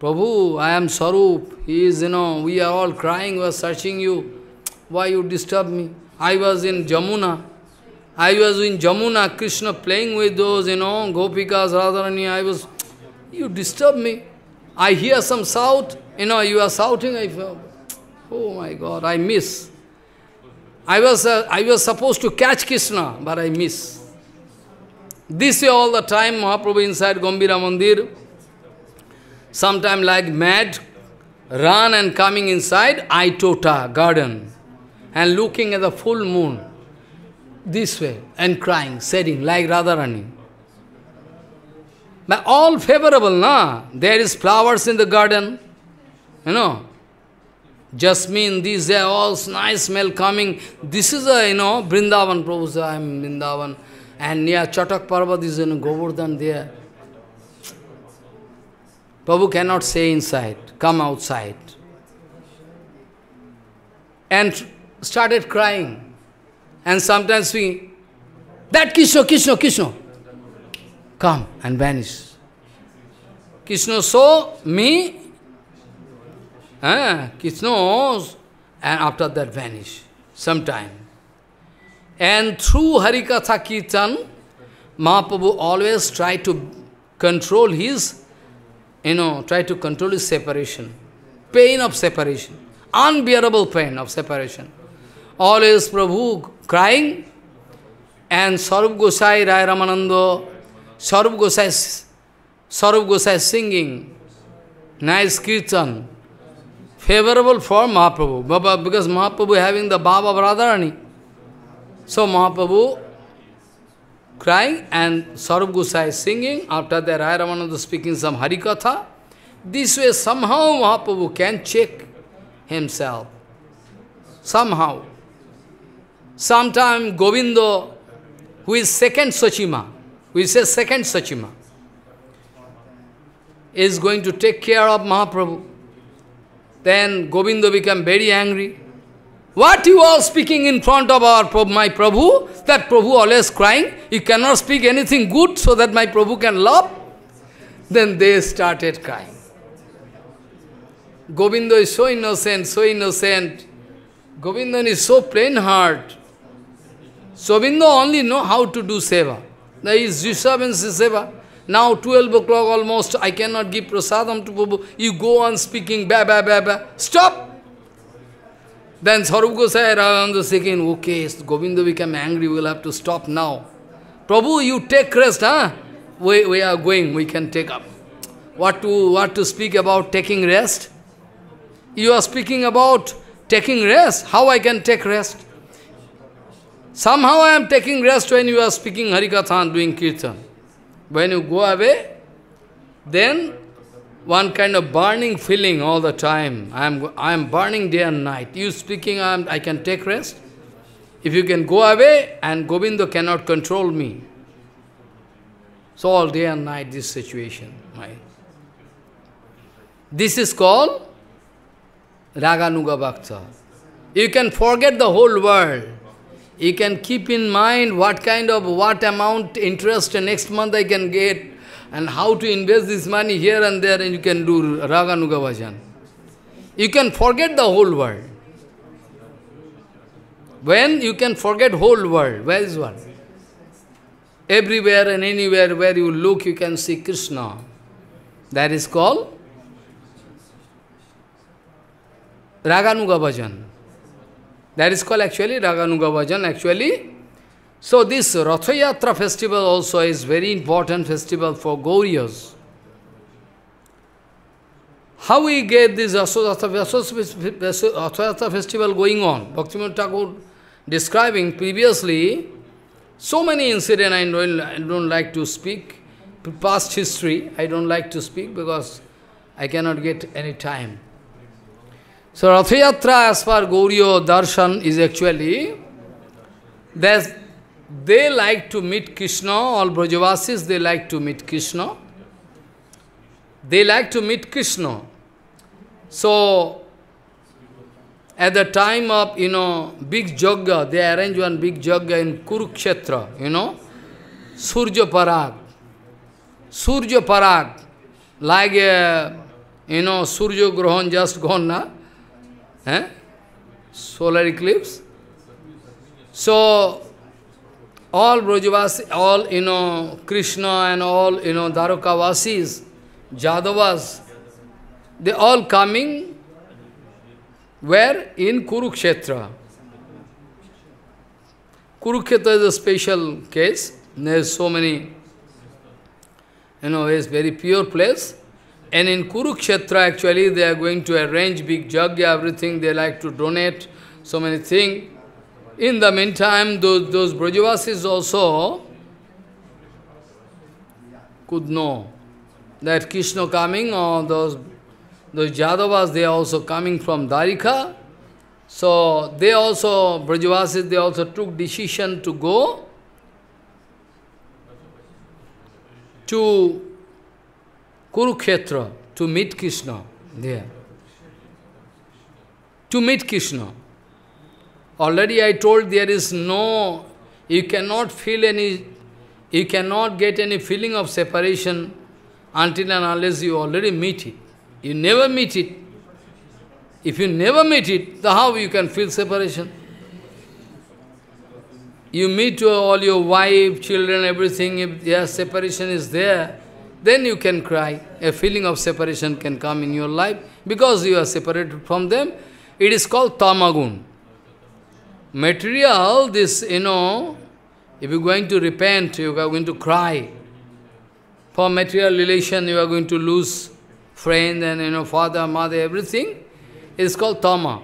Prabhu, I am Sarup. He is, you know, we are all crying, we are searching you. Why you disturb me? I was in Jamuna. I was in Jamuna, Krishna playing with those, you know, Gopikas, Radharani. I was, you disturb me. I hear some shout, you know, you are shouting. I feel, oh my God, I miss. I was, uh, I was supposed to catch Krishna, but I miss. This way all the time, Mahaprabhu inside Gombira Mandir, sometime like mad, run and coming inside Aitota garden and looking at the full moon this way and crying, setting like Radharani. But all favorable, na? There is flowers in the garden, you know jasmine, these are all nice smell coming. This is a, you know, Brindavan Prabhu, I am Brindavan. And near yeah, Chatak Parvat is in Govardhan there. Prabhu cannot say inside, come outside. And started crying. And sometimes we, that Krishna, Krishna, Krishna, come and vanish. Krishna saw me Eh? Krishna's, and after that vanish, sometime. And through Harikatha Kirtan, Mahaprabhu always try to control his, you know, try to control his separation. Pain of separation. Unbearable pain of separation. Always Prabhu crying, and Sarup Gosai, Rai Ramanando, Sarup Gosai, Sarup Gosai singing, nice kirtan favorable for Mahaprabhu. Baba, because Mahaprabhu having the Baba of Radharani. So Mahaprabhu crying and Sarup Gosai singing. After that, Raya Ramananda speaking some Harikatha. This way, somehow Mahaprabhu can check himself. Somehow. Sometime Govindo, who is second Sachima, who is a second Sachima, is going to take care of Mahaprabhu. Then Govinda became very angry. What you are speaking in front of our my Prabhu? That Prabhu always crying. You cannot speak anything good so that my Prabhu can love. Then they started crying. Govinda is so innocent, so innocent. Govinda is so plain heart. Govinda only know how to do seva. That is Yusuf and Seva. Now 12 o'clock almost, I cannot give prasadam to Prabhu. You go on speaking, ba ba ba ba. Stop! Then Sarup Gosai, Radhananda speaking, okay, Govinda became angry, we'll have to stop now. Prabhu, you take rest, huh? We, we are going, we can take up. What to, what to speak about taking rest? You are speaking about taking rest? How I can take rest? Somehow I am taking rest when you are speaking Harikatha and doing Kirtan. When you go away, then one kind of burning feeling all the time. I am, I am burning day and night. You speaking, I, am, I can take rest. If you can go away, and Govinda cannot control me. So all day and night, this situation. Right? This is called Raganuga Bhakta. You can forget the whole world you can keep in mind what kind of, what amount interest next month I can get, and how to invest this money here and there, and you can do Raganuga Vajan. You can forget the whole world. When you can forget whole world, where is one? Everywhere and anywhere where you look, you can see Krishna. That is called Raganuga Bhajan. That is called actually Raganuga Bhajan, actually. So this Ratha Yatra festival also is very important festival for Gauriyas. How we get this Asodhatha festival going on? Bhaktivinoda Thakur describing previously so many incidents I don't, I don't like to speak. Past history, I don't like to speak because I cannot get any time. So Rathayatra as per Gauriya Darshan is actually, they like to meet Krishna, all Brajavasis, they like to meet Krishna. They like to meet Krishna. So, at the time of, you know, big Jagga, they arrange one big Jagga in Kurukshetra, you know, Surja Parag. Surja Parag, like, you know, Surya Grahan just gone, Eh? Solar eclipse. So, all Brajavasi, all, you know, Krishna and all, you know, Dharukavasis, Jadavas, they all coming where? In Kurukshetra. Kurukshetra is a special case. There is so many, you know, it's very pure place. And in Kurukshetra, actually, they are going to arrange big jagya, everything. They like to donate so many things. In the meantime, those, those Brajavasis also could know that Krishna coming or those, those Jadavas, they are also coming from Darika. So they also, Brajavasis, they also took decision to go to Kurukshetra to meet Krishna there. To meet Krishna. Already I told there is no, you cannot feel any, you cannot get any feeling of separation until and unless you already meet it. You never meet it. If you never meet it, the how you can feel separation? You meet all your wife, children, everything, if their separation is there, then you can cry. A feeling of separation can come in your life because you are separated from them. It is called tamagun. Material, this, you know, if you are going to repent, you are going to cry. For material relation, you are going to lose friend and, you know, father, mother, everything. It is called tama.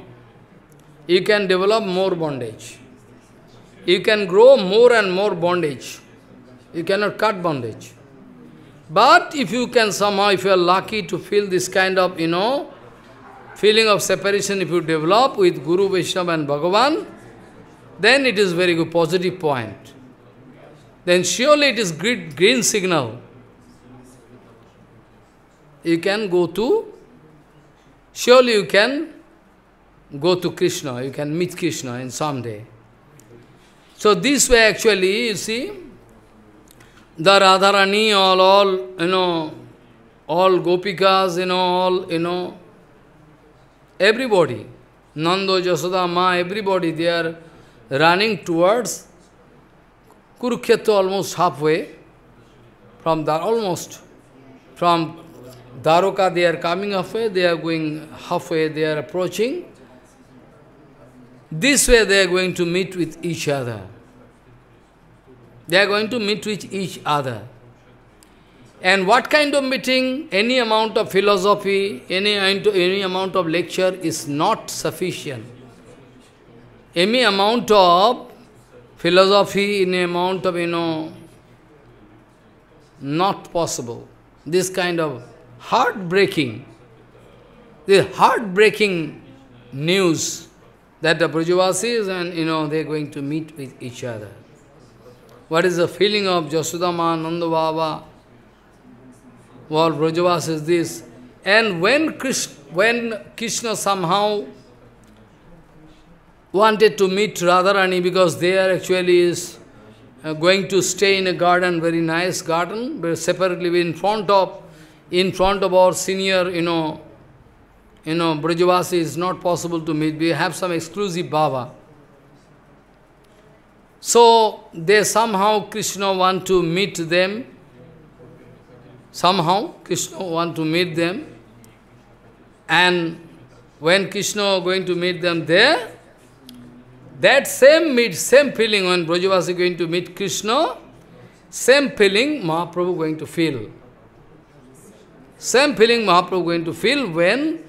You can develop more bondage. You can grow more and more bondage. You cannot cut bondage. But if you can somehow, if you are lucky to feel this kind of, you know, feeling of separation, if you develop with Guru, Vishnu and Bhagavan, then it is very good, positive point. Then surely it is great green signal. You can go to, surely you can go to Krishna, you can meet Krishna in some day. So this way actually, you see, the Radharani, all, all, you know, all Gopikas, you know, all, you know, everybody, Nando, Jasoda, Ma, everybody, they are running towards Kurukshetra almost halfway, from Dar, almost, from Daroka they are coming halfway, they are going halfway, they are approaching. This way they are going to meet with each other. They are going to meet with each other. And what kind of meeting? Any amount of philosophy, any, any amount of lecture is not sufficient. Any amount of philosophy, any amount of, you know, not possible. This kind of heartbreaking, the heartbreaking news that the sees, and, you know, they're going to meet with each other. What is the feeling of Jasudama, Nanda Baba, or Brajavas is this? And when Krishna, when Krishna somehow wanted to meet Radharani because they are actually is uh, going to stay in a garden, very nice garden, but separately in front of in front of our senior, you know, you know, Brajavasi is not possible to meet. We have some exclusive Baba. So they somehow Krishna want to meet them. Somehow Krishna want to meet them. And when Krishna going to meet them there, that same meet, same feeling when Brajavasi going to meet Krishna, same feeling Mahaprabhu going to feel. Same feeling Mahaprabhu going to feel when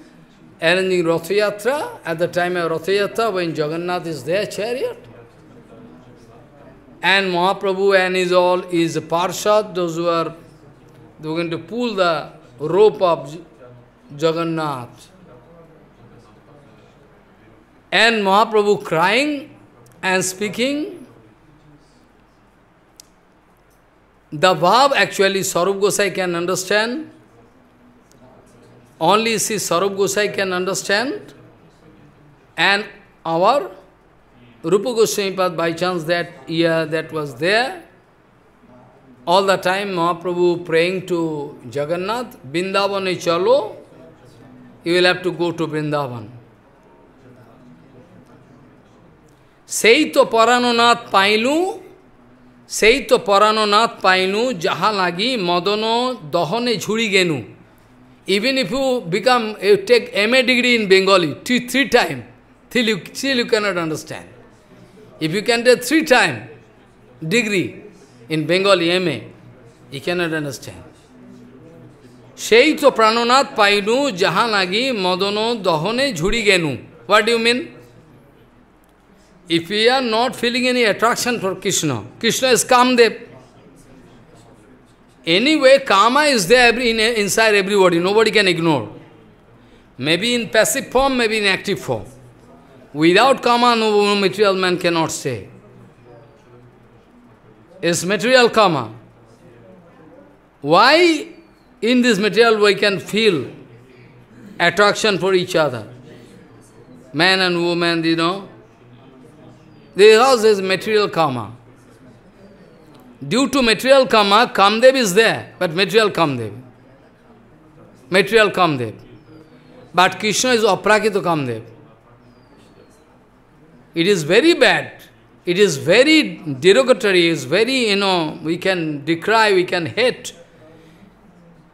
arranging Ratha Yatra, at the time of Ratha Yatra, when Jagannath is there, chariot. And Mahaprabhu and his all is Parshad, those who are they are going to pull the rope of Jagannath. And Mahaprabhu crying and speaking. The Bhav actually Sarup Gosai can understand. Only see Sarup Gosai can understand. And our Rupa Goswami Pad, by chance that year that was there, all the time Mahaprabhu praying to Jagannath, Vrindavan chalo, you will have to go to Vrindavan. Seito তো পরাণনাথ পাইলু সেই তো পরাণনাথ পাইলু যাহা লাগি মদন দহনে ঝুড়ি even if you become, you take MA degree in Bengali, two, three times, still you, still you cannot understand. If you can take three time degree in Bengali MA, you cannot understand. সেই তো প্রাণনাথ painu jahanagi madono Madan jhuri genu. What do you mean? if we are not feeling any attraction for Krishna, Krishna is Kamdev. Anyway, Kama is there inside everybody, nobody can ignore. Maybe in passive form, maybe in active form. Without karma, no material man cannot say. It's material karma. Why in this material we can feel attraction for each other? Man and woman, you know. This house is material karma. Due to material karma, Kamdev is there, but material Kamdev. Material Kamdev. But Krishna is Aprakita Kamdev. It is very bad. It is very derogatory, It is very, you know, we can decry, we can hate.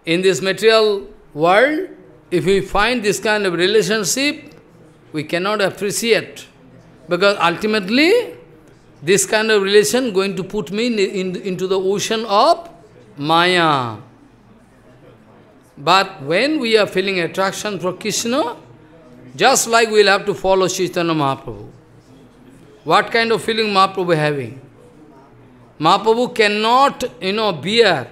In this material world, if we find this kind of relationship, we cannot appreciate. Because ultimately, this kind of relation going to put me in, in, into the ocean of Maya. But when we are feeling attraction for Krishna, just like we'll have to follow Chaitanya Mahaprabhu. What kind of feeling Mahaprabhu having? Mahaprabhu cannot, you know, bear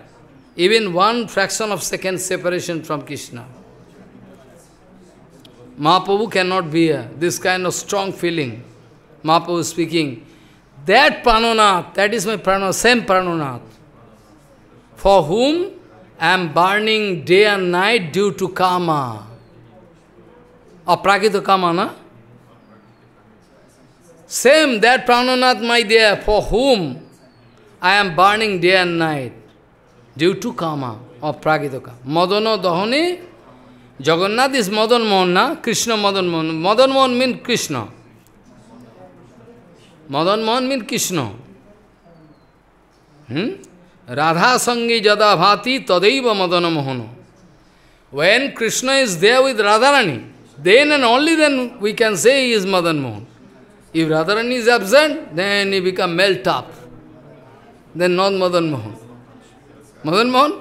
even one fraction of second separation from Krishna. Mahaprabhu cannot bear this kind of strong feeling. Mahaprabhu speaking, that Prananath, that is my Prananath, same Prananath, for whom I am burning day and night due to karma. Aprakita karma, na? Same, that Prananath, my dear, for whom I am burning day and night due to karma of Pragitoka. Madana Dahane, Jagannath is Madan Mohan. Krishna Madan Mohan. Madan Mohan means Krishna. Madan Mohan means Krishna. Hmm? Radha Sangi Jada Bhati Tadeva Madana Mohana. When Krishna is there with Radharani, then and only then we can say he is Madan Mohan. If Radharani is absent, then he becomes melt up. Then not Madan Mohan. Madan Mohan?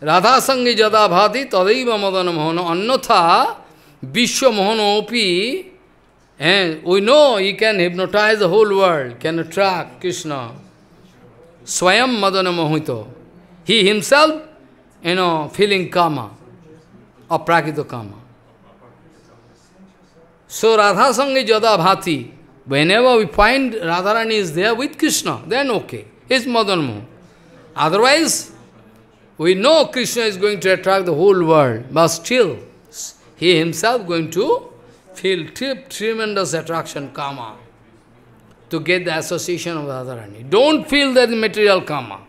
Radha Sangi Jada Bhati Tadaiva Madan Mohan Annatha Vishwa Mohan Opi and we know he can hypnotize the whole world, can attract Krishna. Swayam madan Mohito. He himself, you know, feeling karma or prakrita karma. So Radha Sangha jada Yada Bhati. Whenever we find Radharani is there with Krishna, then okay. It's Madan Mohan. Otherwise, we know Krishna is going to attract the whole world, but still, he himself going to feel tremendous attraction, karma, to get the association of Radharani. Don't feel that material karma.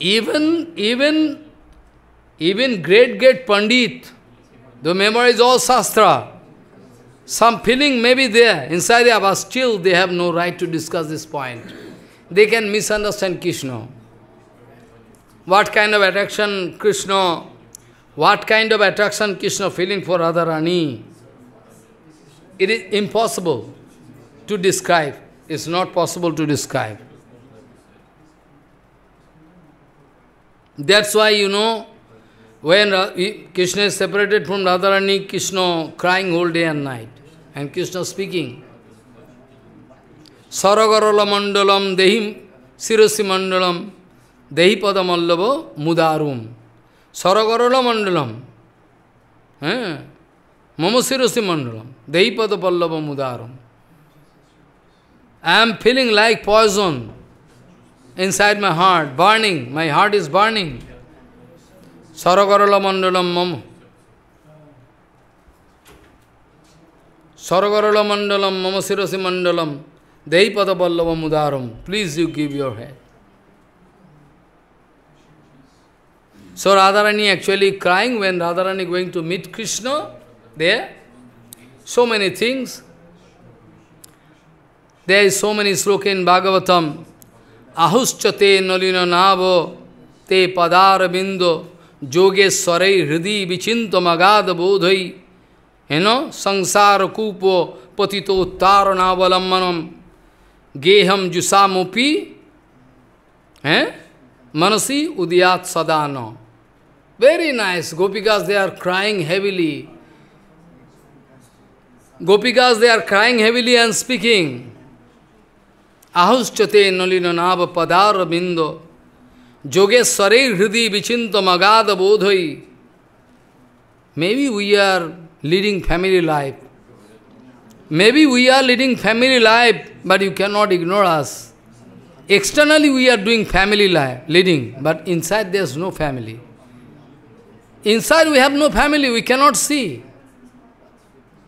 Even, even, even great, great Pandit, the memory is all Shastra, some feeling may be there inside the but still they have no right to discuss this point. They can misunderstand Krishna. What kind of attraction Krishna, what kind of attraction Krishna feeling for Radharani? It is impossible to describe. It's not possible to describe. That's why, you know, when Krishna is separated from Radharani, Krishna crying all day and night. And Krishna speaking, Saragarola mandalam dehim sirasi mandalam dehipada mallava mudarum. Saragarola mandalam. Eh? Mama sirasi mandalam dehipada pallava mudarum. I am feeling like poison inside my heart, burning. My heart is burning. Saragarola mandalam mama. Saragarala mandalam, Mamasirasi Mandalam, Deipada Vallava Mudaram. Please you give your head. So Radharani actually crying when Radharani going to meet Krishna there. So many things. There is so many sloka in Bhagavatam. Ahuschate nalina navo te padar bindo joge swarai hridi vichintamagadabodhai you know, sangsara kupo patito taranavalammanam geham jusamopi eh? manasi udiyāt sadano. Very nice. Gopikas, they are crying heavily. Gopikas, they are crying heavily and speaking. Ahuschate nalino nava padar bindo. Jogesware hridi vichintam agada bodhai. Maybe we are leading family life. Maybe we are leading family life, but you cannot ignore us. Externally we are doing family life, leading, but inside there is no family. Inside we have no family, we cannot see.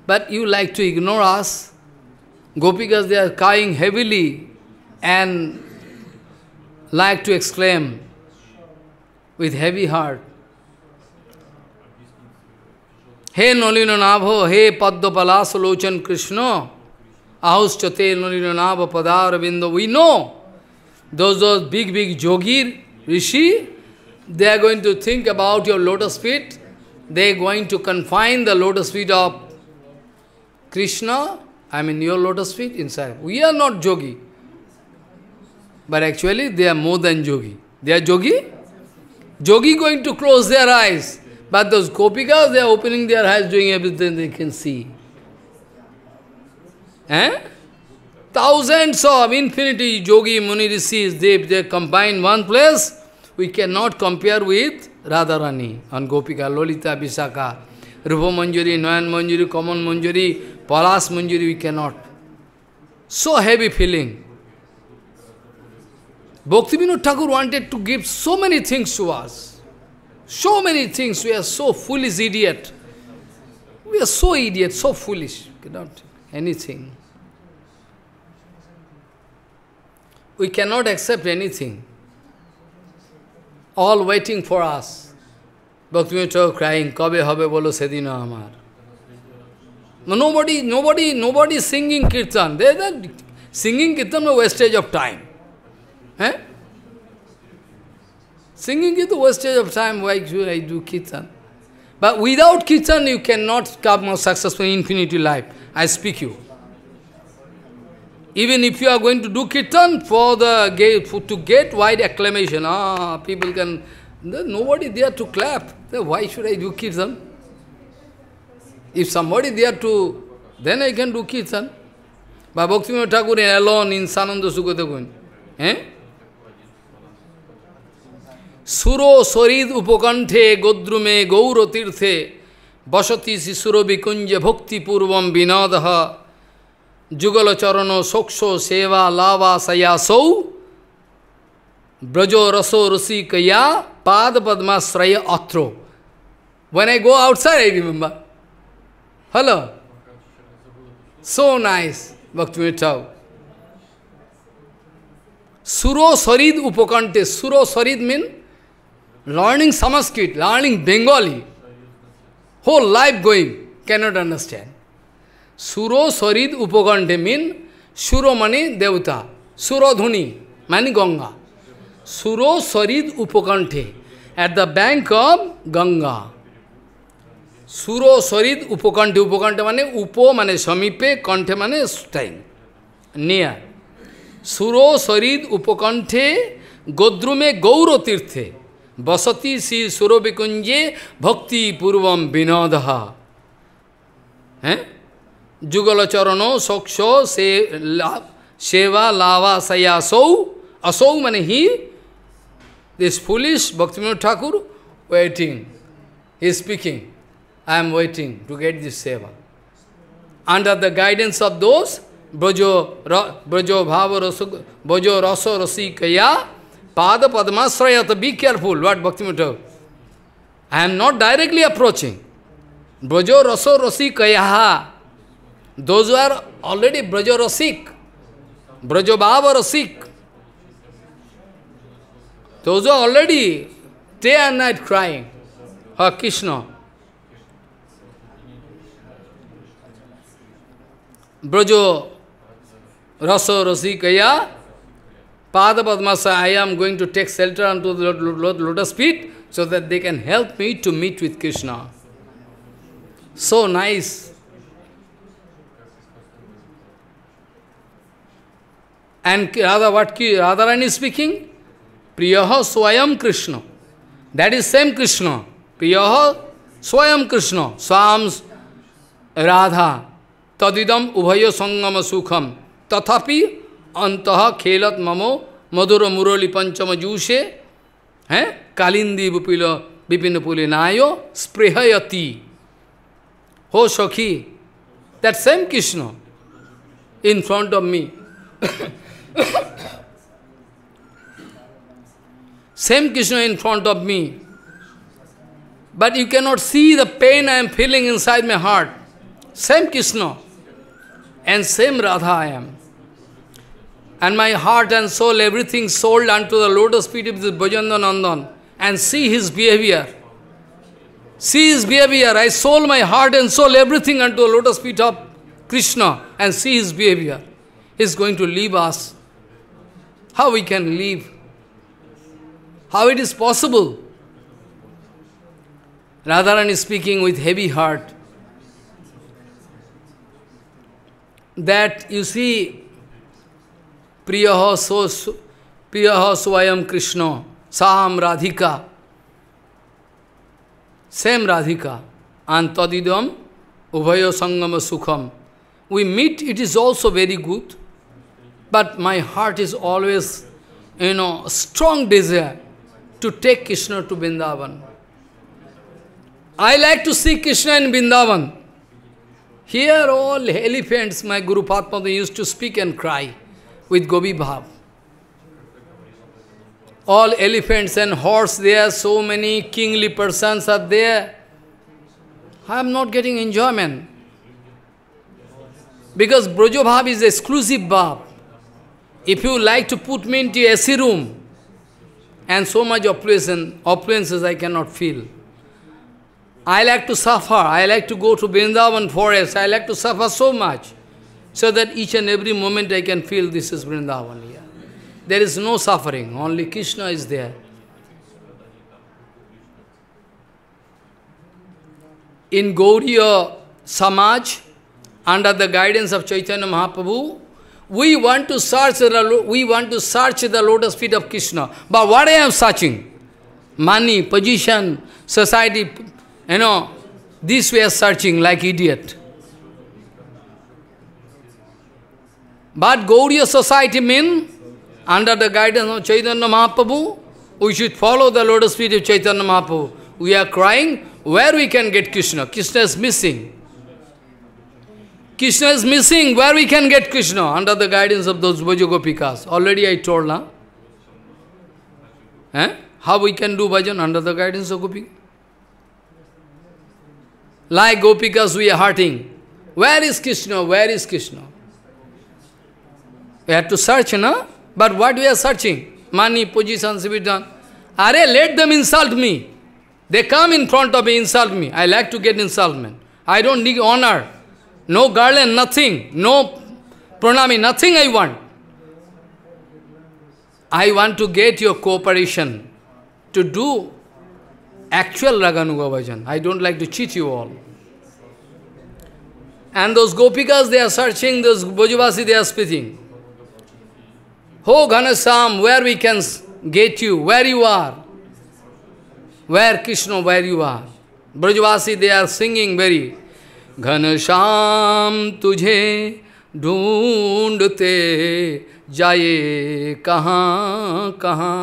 But you like to ignore us. Gopikas, they are crying heavily and like to exclaim with heavy heart, हे नलिन नाभ हे पद्म पद्मपलाश लोचन कृष्ण आहुष्टे नलिन नाभ पदार बिंद we know those those big big jogi rishi they are going to think about your lotus feet they are going to confine the lotus feet of Krishna I mean your lotus feet inside we are not jogi but actually they are more than jogi they are jogi jogi going to close their eyes But those Gopikas, they are opening their eyes, doing everything they can see. Eh? Thousands of infinity yogi, muni, rishis, they, they combine one place, we cannot compare with Radharani and Gopika, Lolita, Vishaka, Rupa Manjuri, Nayan Manjuri, Common Manjuri, Palas Manjuri, we cannot. So heavy feeling. Bhaktivinoda Thakur wanted to give so many things to us. So many things, we are so foolish idiot. We are so idiot, so foolish, We cannot anything. We cannot accept anything. All waiting for us. Bhaktivinoda crying, Kabe habe bolo sedina amar. Nobody, nobody, nobody is singing kirtan. They are singing kirtan a wastage of time. Eh? Singing is the wastage of time, why should I do kirtan? But without kirtan, you cannot come successful in infinity life. I speak you. Even if you are going to do kirtan for the get, to get wide acclamation, ah, people can, nobody there to clap. Then why should I do kirtan? If somebody there to, then I can do kirtan. But Bhaktivinoda Thakur alone in Sananda Sukhodagun. Eh? सुरो शरीद उपकण्ठे गोद्रुमे गौरतीर्थे बसती शिशुर विकुंज भक्तिपूर्व विनोद जुगल चरण सोक्षो सेवा लावा सयासौ ब्रजो रसो ऋषि कया पाद पद्माश्रय अत्रो अथ्रो one I go outside I remember hello so nice bhakta मिठाओ सुरो सरिद उपकंठे सुरो सरिद mean learning Sanskrit, learning Bengali, whole life going, cannot understand. Suro Sarid Upagande mean Suro Mani Devuta, Suro Dhuni, Mani Ganga. Suro Sarid Upakante, at the bank of Ganga. Suro Sarid Upakante, Upakante Mane, Upo Mane Samipe, Kante Mane Stain, near. Suro Sarid Upakante, Godrume Gauro Tirthe. बसती श्री सुरभिकुंजे भक्ति पूर्वम विनोद हैं जुगल चरण सोक्षो से ला, सेवा लावा सयासौ असौ मन ही this foolish Bhakti Vinod Thakur waiting he speaking I am waiting to get this seva under the guidance of those ब्रजो ब्रजो भाव रसो ब्रजो रसो रसी कया Pada Padmasrayata, be careful what Bhakti Mata. I am not directly approaching. Brajo Raso Rasi Kayaha. Those who are already Brajo Rasik, Brajo Bhava Rasik. Those who are already day and night crying, Ha Krishna. Brajo Raso Rasi Kayaha. Padapadmasa, I am going to take shelter unto the lotus feet so that they can help me to meet with Krishna. So nice. And Radha, what Radharani is speaking? Priyaha Swayam Krishna. That is same Krishna. Priyaha Swayam Krishna. Swams Radha. Tadidam Ubhayo Sangama Sukham. Tathapi अंतः खेलत ममो मधुर मुरली पंचम जूषे हैं कालिंदी बुपिल विपिन पुले नायो स्पृहयति हो सखी that same Krishna in front of me. same Krishna in front of me. But you cannot see the pain I am feeling inside my heart. Same Krishna and same Radha I am and my heart and soul, everything sold unto the lotus feet of this Bhajandanandan, and see his behavior. See his behavior. I sold my heart and soul, everything unto the lotus feet of Krishna, and see his behavior. He is going to leave us. How we can leave? How it is possible? Radharan is speaking with heavy heart. That you see, priya so, Swayam Krishna Saham Radhika. Same Radhika. Antadidam Ubhayo Sangama Sukham. We meet, it is also very good. But my heart is always, you know, strong desire to take Krishna to Vrindavan. I like to see Krishna in Vrindavan. Here all elephants, my Guru Padma used to speak and cry with Gobi Bhav. All elephants and horse there, so many kingly persons are there. I am not getting enjoyment. Because Brojo Bhav is exclusive Bhav. If you like to put me into AC room, and so much opulence, opulences I cannot feel. I like to suffer, I like to go to Vrindavan forest, I like to suffer so much. So that each and every moment I can feel this is Vrindavan here. There is no suffering, only Krishna is there. In Gauriya Samaj, under the guidance of Chaitanya Mahaprabhu, we want to search the, we want to search the lotus feet of Krishna. But what I am searching? Money, position, society, you know, this we are searching like idiot. But Gauriya society means, under the guidance of Chaitanya Mahaprabhu, we should follow the lotus feet of Chaitanya Mahaprabhu. We are crying, where we can get Krishna? Krishna is missing. Krishna is missing, where we can get Krishna? Under the guidance of those Vajagopikas. Already I told, huh? Eh? How we can do bhajan under the guidance of Gopika? Like Gopikas we are hurting. Where is Krishna? Where is Krishna? We have to search, no? But what we are searching? Money, position, civilization. Are let them insult me. They come in front of me, insult me. I like to get insultment. I don't need honor. No garland, nothing. No pranami, nothing I want. I want to get your cooperation to do actual Raganuga bhajan. I don't like to cheat you all. And those gopikas, they are searching, those Bhojavasi, they are speaking. हो Ghan Shyam where we can get you where you are where Krishna where you are Brajavasi they are singing very Ghan Shyam तुझे ढूंढते जाए कहाँ कहाँ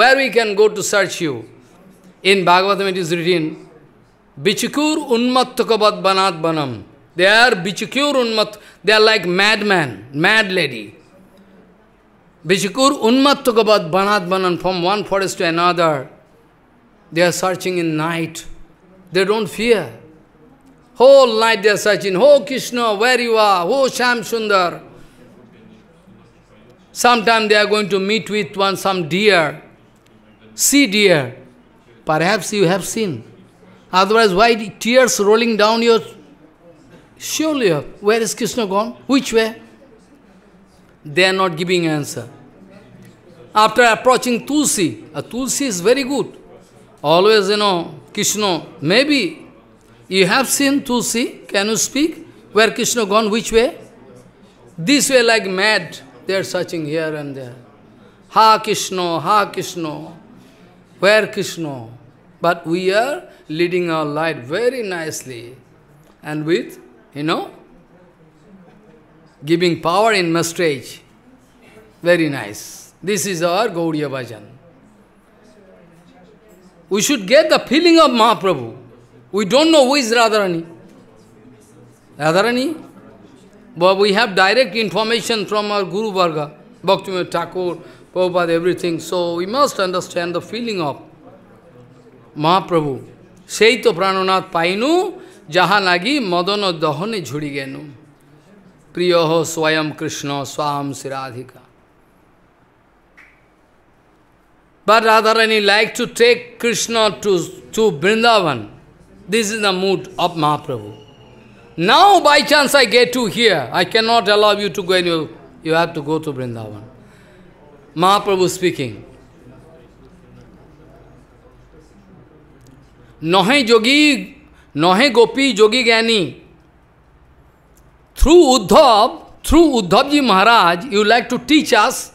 where we can go to search you in Bhagavat में this रिटीन बिचक्यूर उन्मत्त कबत बनात बनम दे आर बिचक्यूर उन्मत्त they are like mad man mad lady Vishikur banad Banadbanan from one forest to another. They are searching in night. They don't fear. Whole night they are searching. Oh Krishna, where you are? Oh Sham Sundar. Sometime they are going to meet with one some deer. Sea deer. Perhaps you have seen. Otherwise, why tears rolling down your... Surely, where is Krishna gone? Which way? they are not giving answer. After approaching Tulsi, a ah, Tulsi is very good. Always, you know, Krishna, maybe you have seen Tulsi, can you speak? Where Krishna gone, which way? This way like mad, they are searching here and there. Ha Krishna, Ha Krishna, where Krishna? But we are leading our life very nicely and with, you know, giving power in message. Very nice. This is our Gauriya Bhajan. We should get the feeling of Mahaprabhu. We don't know who is Radharani. Radharani? But we have direct information from our Guru Varga, Bhaktivinoda Thakur, Prabhupada, everything. So we must understand the feeling of Mahaprabhu. সেই তো Painu, পাইনু Madana লাগি Madan Priyoho Swayam Krishna Swam Siradhika. But Radharani like to take Krishna to, to Vrindavan. This is the mood of Mahaprabhu. Now by chance I get to here, I cannot allow you to go anywhere. You have to go to Vrindavan. Mahaprabhu speaking. নহে যোগী নহে gopi jogi gani. Through Uddhav, through Uddhavji Maharaj, you like to teach us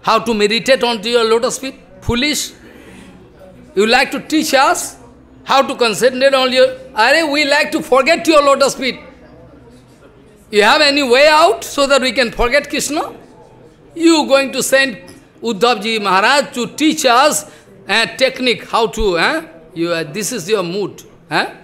how to meditate onto your lotus feet? Foolish? You like to teach us how to concentrate on your... Are we like to forget your lotus feet. You have any way out so that we can forget Krishna? You going to send Uddhavji Maharaj to teach us a technique how to... Eh? You, this is your mood. Eh?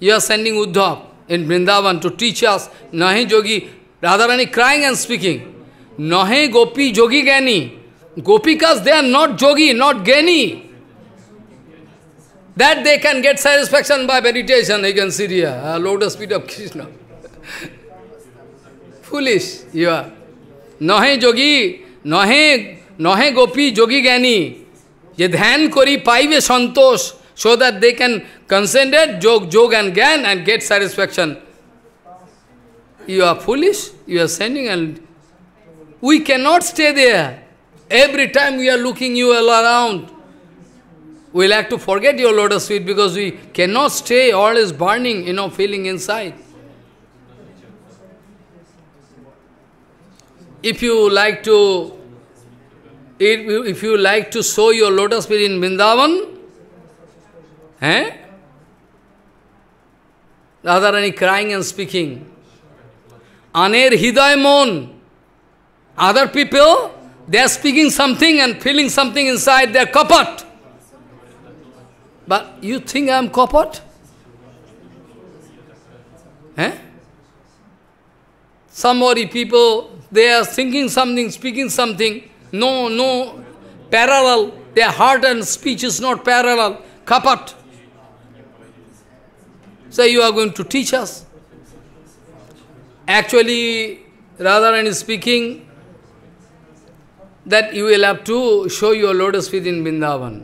You are sending Uddhav. in Vrindavan to teach us Nahi Jogi, Radharani crying and speaking. Nahi Gopi Jogi Gani. Gopikas, they are not Jogi, not Gani. That they can get satisfaction by meditation, you can see here, uh, lotus feet of Krishna. Foolish you are. Nahi Jogi, Nahi, Gopi Jogi Gani. Ye dhyan kori paive santosh. so that they can concentrate joke, joke, and gan and get satisfaction. You are foolish, you are sending and we cannot stay there. Every time we are looking you all around, we like to forget your lotus feet because we cannot stay, all is burning, you know, feeling inside. If you like to if you like to sow your lotus feet in Vrindavan, Eh? Radharani crying and speaking. Aner Hiday Mon. Other people, they are speaking something and feeling something inside their kapat. But you think I am kapat? Eh? Somebody, people, they are thinking something, speaking something. No, no, parallel. Their heart and speech is not parallel. Kapat. So you are going to teach us. Actually, Radharani is speaking that you will have to show your lotus feet in Vrindavan.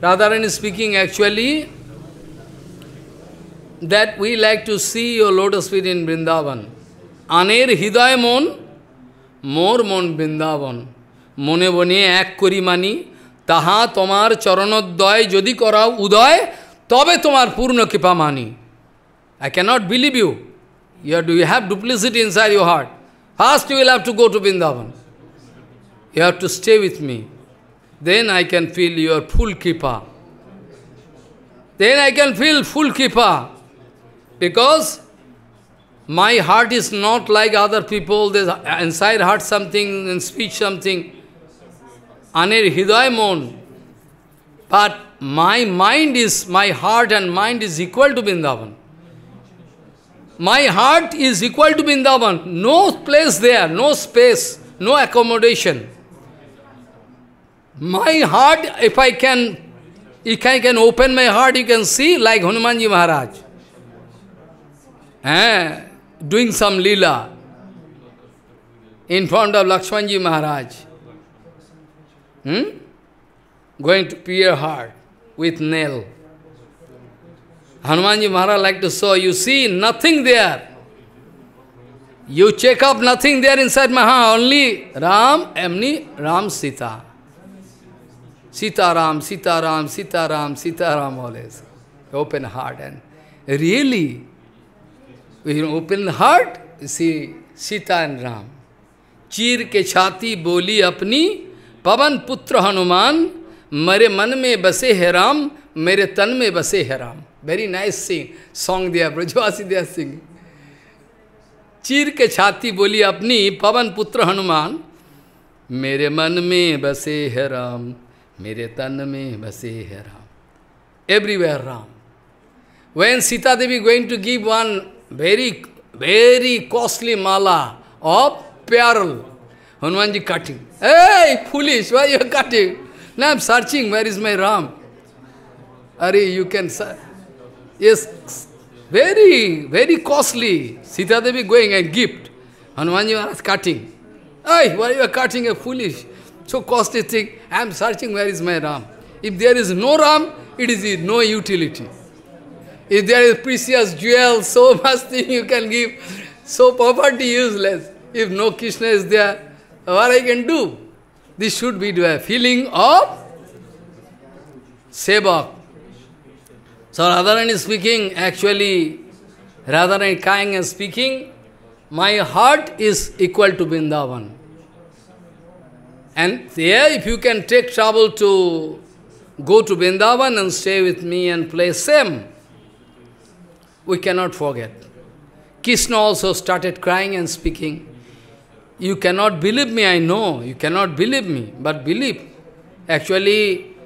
Radharani is speaking actually that we like to see your lotus feet in Vrindavan. Aner hidaya mon, more mon Vrindavan. Mone bone ek mani, তাহা তোমার চরণোদ্দয় যদি করাও উদয় তবে তোমার পূর্ণ কৃপা মানি I can't believe you you do you have duplicity inside your heart first you will have to go to Vrindavan you have to stay with me then I can feel your full kripa then I can feel full kripa because my heart is not like other people, there's uh, inside heart something, and speech something. Anir Hidaya Mon. But my mind is, my heart and mind is equal to Vrindavan. My heart is equal to Vrindavan. No place there, no space, no accommodation. My heart, if I can, if I can open my heart, you can see like hanuman ji Maharaj. Eh, doing some leela in front of lakshman ji Maharaj. Hmm? Going to pierce heart with nail. Hanumanji Maharaj like to show, you see nothing there. You check up nothing there inside my heart, only Ram, Emni, Ram, Sita. Sita Ram, Sita Ram, Sita Ram, Sita Ram always. Open heart and really, you know, open heart, you see Sita and Ram. Chir ke chati boli apni, Pavan पुत्र हनुमान मेरे मन में बसे है राम मेरे तन में बसे है Ram very nice sing song दिया ब्रजवासी दिया सिंह चीर के छाती बोली अपनी पवन पुत्र हनुमान मेरे मन में बसे है राम मेरे तन में बसे है Ram everywhere Ram when Sita Devi going to give one very very costly mala of pearl Hanumanji cutting. Hey, foolish, why you are cutting? Now I'm searching, where is my Ram? Are you can Yes, very, very costly. Sita Devi going and gift. Hanumanji was cutting. Hey, why you are cutting a foolish? So costly thing. I am searching where is my Ram. If there is no Ram, it is no utility. If there is precious jewel, so much thing you can give. So poverty useless. If no Krishna is there, what I can do? This should be the feeling of sevak. So Radharani is speaking, actually, Radharani Kayang is speaking, my heart is equal to Vrindavan. And there, if you can take trouble to go to Vrindavan and stay with me and play same, we cannot forget. Krishna also started crying and speaking. You cannot believe me, I know. You cannot believe me, but believe. Actually,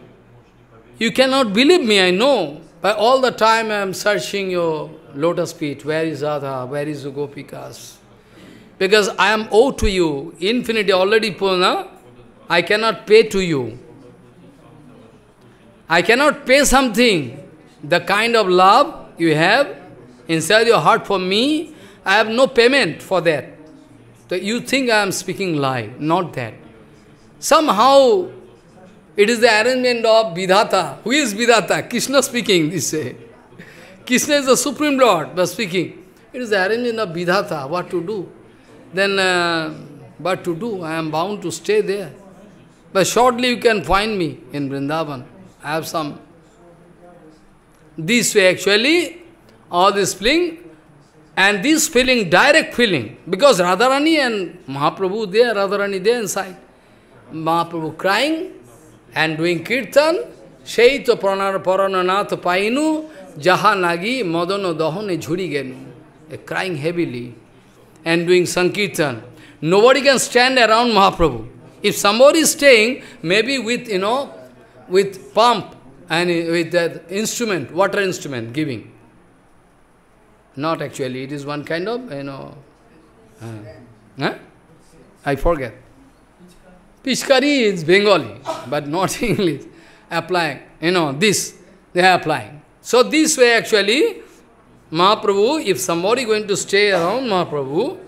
you cannot believe me, I know. But all the time I am searching your lotus feet. Where is Adha? Where is Gopikas? Because I am owed to you. Infinity already Purna. I cannot pay to you. I cannot pay something. The kind of love you have inside your heart for me, I have no payment for that you think I am speaking lie, not that. Somehow it is the arrangement of Vidhata. Who is Vidhata? Krishna speaking, This say. Krishna is the Supreme Lord, but speaking. It is the arrangement of Vidhata, what to do. Then, uh, what to do? I am bound to stay there. But shortly you can find me in Vrindavan. I have some. This way actually, all this fling and this feeling, direct feeling, because Radharani and Mahaprabhu there, Radharani there inside. Mahaprabhu crying and doing kirtan, Shaito Parananath Painu, Jaha Nagi Madano Dahone Jhurigenu. Crying heavily and doing Sankirtan. Nobody can stand around Mahaprabhu. If somebody is staying, maybe with, you know, with pump and uh, with that instrument, water instrument giving. Not actually, it is one kind of, you know. Uh, huh? I forget. Pishkari is Bengali, but not English. Applying, you know, this, they are applying. So this way actually, Mahaprabhu, if somebody going to stay around Mahaprabhu,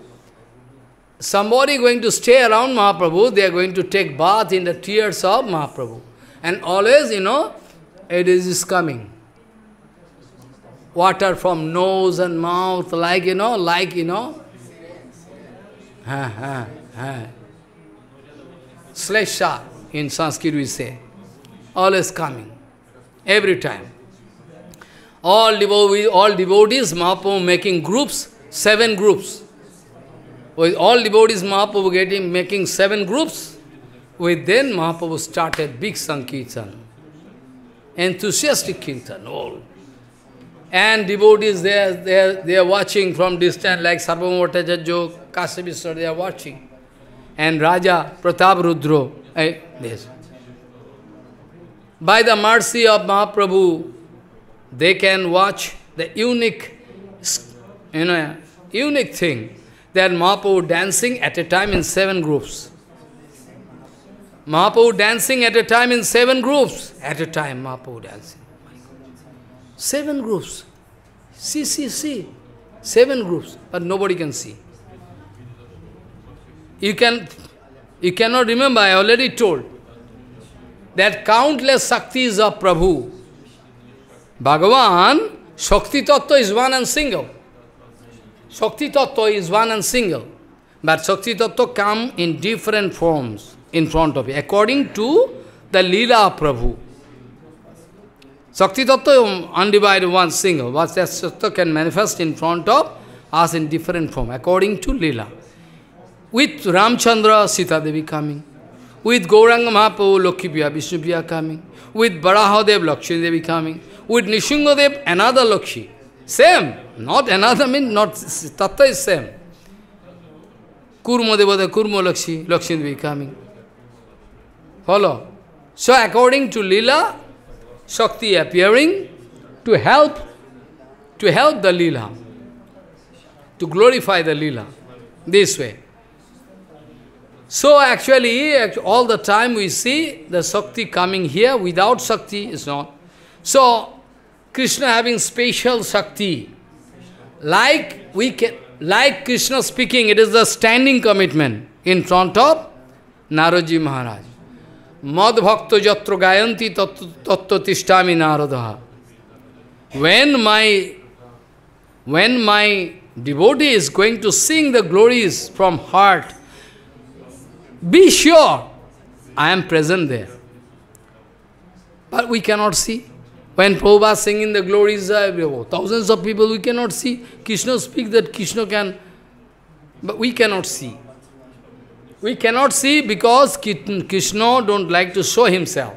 somebody going to stay around Mahaprabhu, they are going to take bath in the tears of Mahaprabhu. And always, you know, it is coming water from nose and mouth, like, you know, like, you know. Ha, Slesha, in Sanskrit we say. Always coming. Every time. All, devo all devotees, Mahaprabhu making groups, seven groups. With all devotees, Mahaprabhu getting, making seven groups. With then Mahaprabhu started big Sankirtan. Enthusiastic Kirtan, all. And devotees, they are, they are, they are watching from distance, like Sarvamotachajyo, Kasyapishwar, they are watching. And Raja Pratap Rudro, eh, this. By the mercy of Mahaprabhu, they can watch the unique, you know, unique thing that Mahaprabhu dancing at a time in seven groups. Mahaprabhu dancing at a time in seven groups. At a time, Mahaprabhu dancing. Seven groups. See, see, see. Seven groups, but nobody can see. You can you cannot remember, I already told that countless Shaktis of Prabhu. Bhagavan, Shakti Tattva is one and single. Shakti Tattva is one and single. But Shakti Tattva come in different forms in front of you, according to the Leela of Prabhu. Sakti Tattva, undivided one single. But that sakti can manifest in front of us in different form, according to Leela. With Ramchandra, Sita Devi coming. With Gauranga Mahaprabhu, Lakshmipiya, Vishnupiya coming. With Barahadev, Lakshmi Devi coming. With Nishingadev, another Lakshmi. Same. Not another means not tattva is same. Kurma Devada, Kurma Lakshmi, Lakshmi Devi coming. Follow. So according to Leela, Shakti appearing to help, to help the lila, to glorify the lila this way. So actually, all the time we see the Shakti coming here, without Shakti is not. So, Krishna having special Shakti, like we can, like Krishna speaking, it is the standing commitment in front of Naraji Maharaj. Mad bhakto jatra gayanti tattva When my, when my devotee is going to sing the glories from heart, be sure I am present there. But we cannot see. When prabhu is singing the glories, uh, thousands of people we cannot see. Krishna speak that Krishna can, but we cannot see. We cannot see because Krishna don't like to show himself.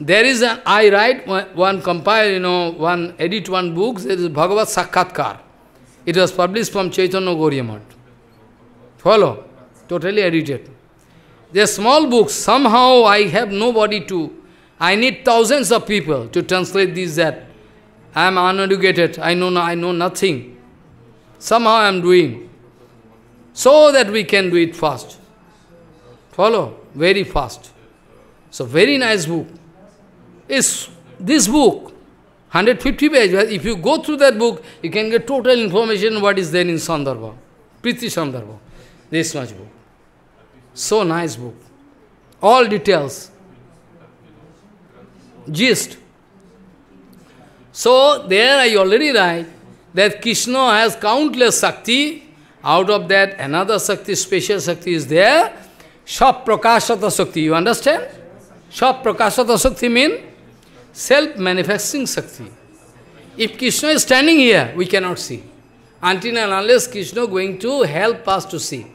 There is an, I write, one compile, you know, one edit one book, there is Bhagavad Sakhatkar. It was published from Chaitanya Gauriamat. Follow? Totally edited. They are small books, somehow I have nobody to, I need thousands of people to translate this, that. I am uneducated, I know, I know nothing. Somehow I am doing so that we can do it fast. Follow? Very fast. So very nice book. Is this book, 150 pages, if you go through that book, you can get total information what is there in Sandarbha, Priti Sandarbha, this much book. So nice book. All details. Gist. So there I already write that Krishna has countless Shakti, out of that, another Shakti, special Shakti is there. shab Prakashata Shakti, you understand? Shab Prakashata Shakti means self-manifesting Shakti. If Krishna is standing here, we cannot see. Until and unless Krishna going to help us to see.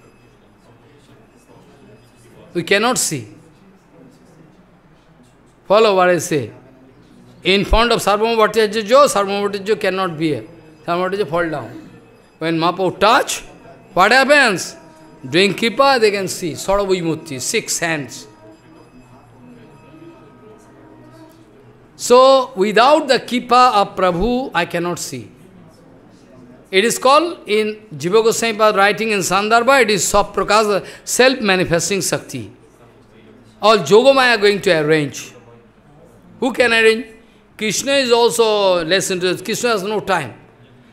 We cannot see. Follow what I say. In front of sarvam Sarvamavatajya, Sarvamavatajya cannot be here. Sarvamavatajya fall down. When Mahaprabhu touch, what happens? Doing kippa, they can see Sarvajmurti, six hands. So, without the kippa of Prabhu, I cannot see. It is called in Jiva Goswami writing in Sandarbha, it is Saprakasa, self-manifesting Shakti. All Jogamaya going to arrange. Who can arrange? Krishna is also less interested. Krishna has no time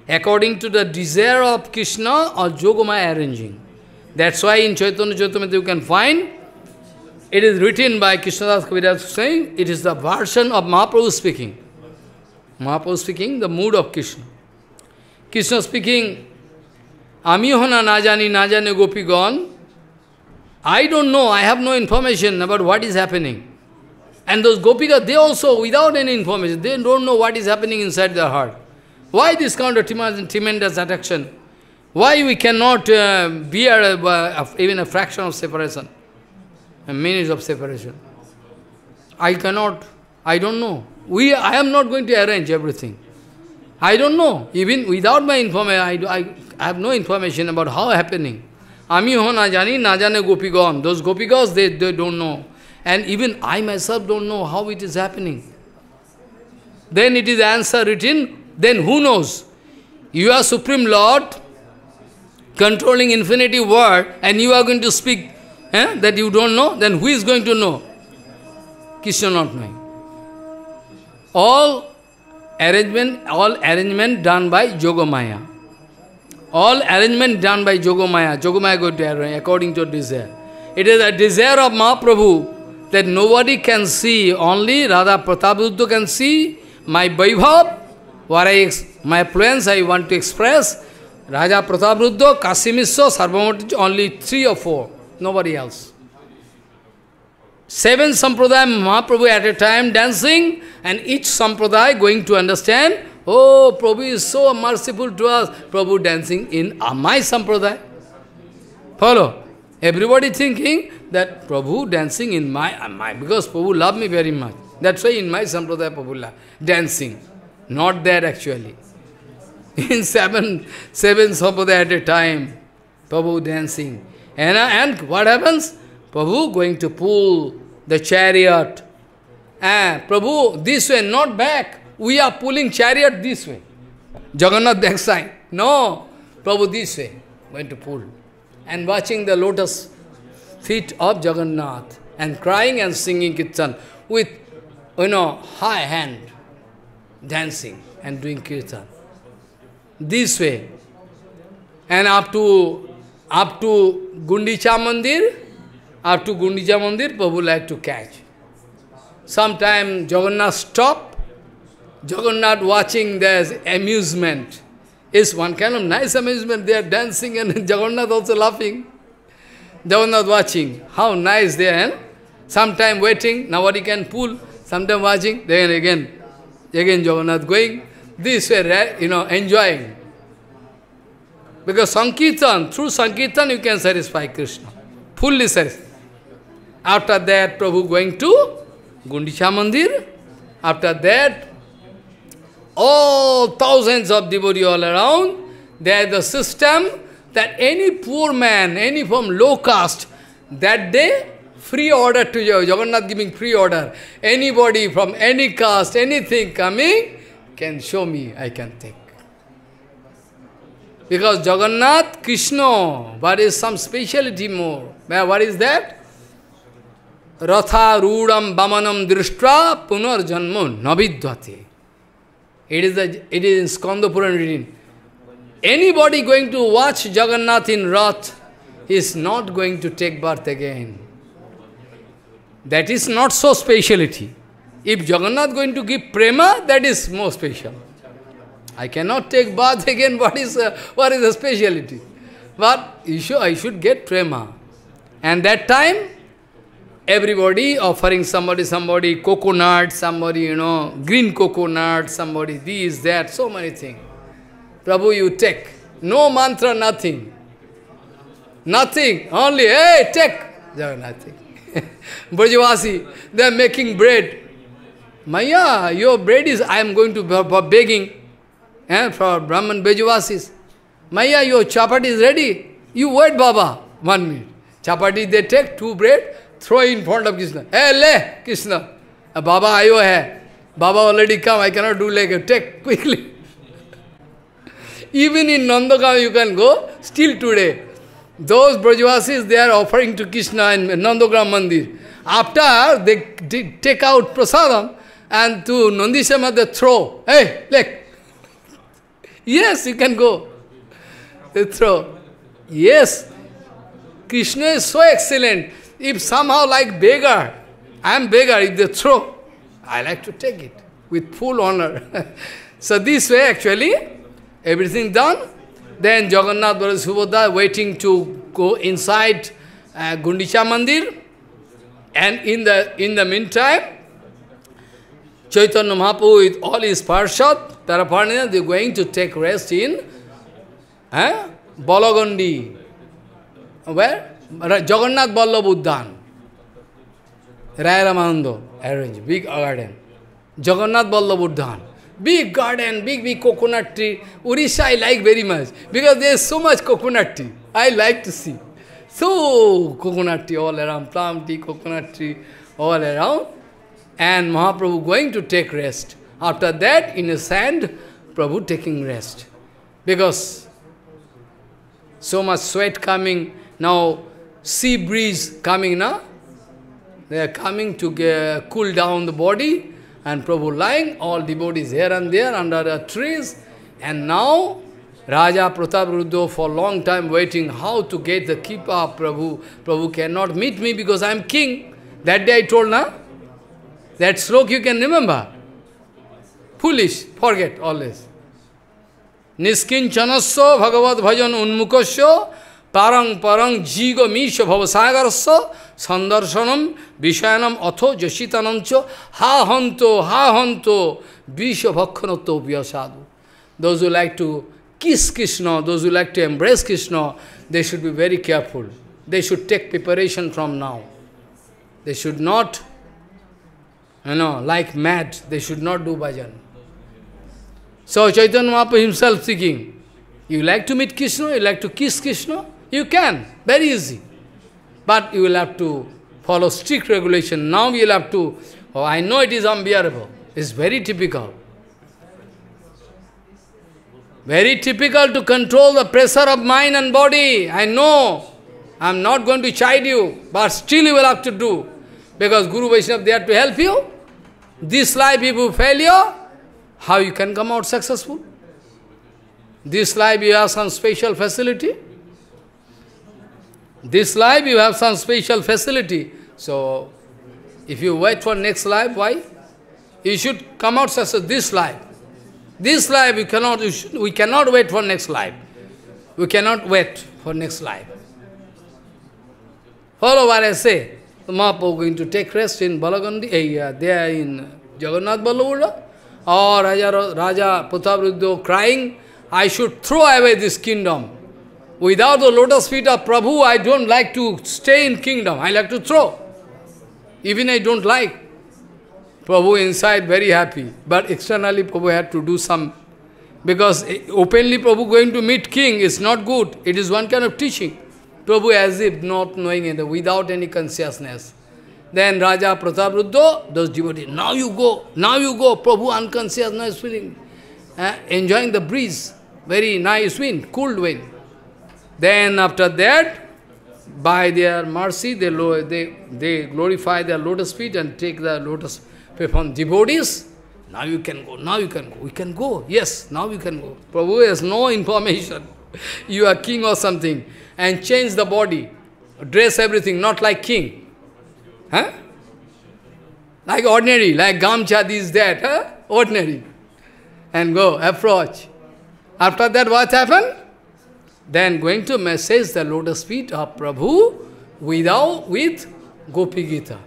according to the desire of Krishna or Jogamaya arranging. That's why in Chaitanya Chaitamata you can find it is written by Krishna Das Kaviraj saying it is the version of Mahaprabhu speaking. Mahaprabhu speaking the mood of Krishna. Krishna speaking, Ami hona najani najane gopi gone. I don't know, I have no information about what is happening. And those gopika, they also, without any information, they don't know what is happening inside their heart. Why this kind of tremendous attraction? Why we cannot uh, bear even a fraction of separation, a minute of separation? I cannot, I don't know. We, I am not going to arrange everything. I don't know. Even without my information, I, do, I, I have no information about how happening. Ami ho na jani, na jane gopigon. Those gopigons, they, they don't know. And even I myself don't know how it is happening. Then it is answer written then who knows? You are Supreme Lord, controlling infinity world, and you are going to speak eh, that you don't know, then who is going to know? Krishna not knowing. All arrangement, all arrangement done by Jogamaya. All arrangement done by Jogamaya. Jogamaya go to arrange according to desire. It is a desire of Mahaprabhu that nobody can see, only Radha Pratapuddha can see my Vaibhav what I, my plans I want to express, Raja Pratap Ruddha, Kasimishya, Sarvamati, only three or four, nobody else. Seven sampradaya Mahaprabhu at a time dancing, and each sampradaya going to understand, oh, Prabhu is so merciful to us, Prabhu dancing in my sampradaya. Follow? Everybody thinking that Prabhu dancing in my, my because Prabhu love me very much. That's why in my sampradaya Prabhu dancing. Not there actually. In seven, seven Sapada at a time, Prabhu dancing. And, uh, and what happens? Prabhu going to pull the chariot. Ah, Prabhu, this way, not back. We are pulling chariot this way. Jagannath Dev sign. No, Prabhu this way, going to pull. And watching the lotus feet of Jagannath and crying and singing Kirtan with, you know, high hand dancing and doing kirtan. This way. And up to up to Gundicha Mandir, up to Gundicha Mandir, Prabhu like to catch. Sometime Jagannath stop, Jagannath watching there's amusement. It's one kind of nice amusement, they are dancing and Jagannath also laughing. Jagannath watching, how nice they are. Eh? Sometime waiting, nobody can pull, sometime watching, then again Again Jagannath going this way, you know, enjoying. Because Sankirtan, through Sankirtan you can satisfy Krishna. Fully satisfied. After that, Prabhu going to Gundicha Mandir. After that, all thousands of devotees all around, they are the system that any poor man, any from low caste, that day free order to you. Jagannath giving free order. Anybody from any caste, anything coming, can show me, I can take. Because Jagannath, Krishna, what is some speciality more. What is that? Ratha Rudam Bamanam Drishtra Punar Janmo Navidvati. It is, the, it is in Skanda Puran written. Anybody going to watch Jagannath in Rath is not going to take birth again. That is not so speciality. If Jagannath going to give prema, that is more special. I cannot take bath again, what is, uh, what is the speciality? But should, I should get prema. And that time, everybody offering somebody, somebody coconut, somebody, you know, green coconut, somebody this, that, so many things. Prabhu, you take. No mantra, nothing. Nothing. Only, hey, take. Jagannath. Brajavasi, they are making bread. Maya, your bread is, I am going to for begging eh, for Brahman Brajavasis. Maya, your chapati is ready. You wait, Baba, one minute. Chapati, they take two bread, throw in front of Krishna. Hey, eh, le, Krishna. Eh, Baba, ayo here. Baba already come, I cannot do like Take quickly. Even in Nandakam you can go, still today. Those Brajavasis, they are offering to Krishna in Nandogram Mandir. After, they take out prasadam and to Nandishama they throw. Hey, look. Yes, you can go. They throw. Yes. Krishna is so excellent. If somehow like beggar, I am beggar, if they throw, I like to take it with full honor. so this way actually, everything done, Then Jagannath Bharat Subodha waiting to go inside uh, Gundicha Mandir. And in the, in the meantime, Chaitanya Mahaprabhu with all his parshad, Paraparnaya, they are going to take rest in eh, Balagandi. Where? Jagannath Ballabh Uddan. Rai Ramanando arranged, big garden. Jagannath Ballabh Uddan. Big garden, big, big coconut tree. Orisha I like very much because there is so much coconut tree. I like to see. So, coconut tree all around, plum tree, coconut tree all around. And Mahaprabhu going to take rest. After that, in a sand, Prabhu taking rest. Because so much sweat coming, now sea breeze coming now. They are coming to cool down the body and Prabhu lying, all devotees here and there under the trees. And now, Raja Pratap Ruddo for long time waiting how to get the of Prabhu. Prabhu cannot meet me because I am king. That day I told, na? That stroke you can remember. Foolish, forget all this. chanaso Bhagavad Bhajan Unmukasya পারং পরং জীগমীশ ভবসাগরস্য সন্দর্শনম বিষয়ানম অথ যোশিতানঞ্চ হা হন্ত হা হন্ত বিষ ভক্ষণত্বপ্রিয় সাধু those who like to kiss Krishna, those who like to embrace Krishna, they should be very careful. They should take preparation from now. They should not, you know, like mad, they should not do bhajan. So Chaitanya Mahaprabhu himself thinking, you like to meet Krishna, you like to kiss Krishna, You can, very easy. But you will have to follow strict regulation. Now you will have to, oh, I know it is unbearable. It's very typical. Very typical to control the pressure of mind and body. I know. I am not going to chide you, but still you will have to do. Because Guru Vaishnava there to help you. This life if you how you can come out successful? This life you have some special facility. This life you have some special facility. So, if you wait for next life, why? You should come out such this life. This life you cannot, you should, we cannot wait for next life. We cannot wait for next life. Follow what I say. The Mahaprabhu going to take rest in Balagandhi eh, uh, there in Jagannath Ballavura, or Raja, Raja Putavruddho crying, I should throw away this kingdom. Without the lotus feet of Prabhu, I don't like to stay in kingdom. I like to throw. Even I don't like. Prabhu inside very happy. But externally Prabhu had to do some. Because openly Prabhu going to meet king is not good. It is one kind of teaching. Prabhu as if not knowing it, without any consciousness. Then Raja Pratapruddo, those devotees, now you go, now you go. Prabhu unconscious, now is feeling, eh, enjoying the breeze. Very nice wind, cold wind. Then after that, by their mercy, they, they, they glorify their lotus feet and take the lotus feet from devotees. Now you can go, now you can go, we can go, yes, now you can go. Prabhu has no information. you are king or something. And change the body, dress everything, not like king. Huh? Like ordinary, like gamcha, this, that, huh? ordinary. And go, approach. After that, what happened? Then going to message the lotus feet of Prabhu without with Gopi Gita.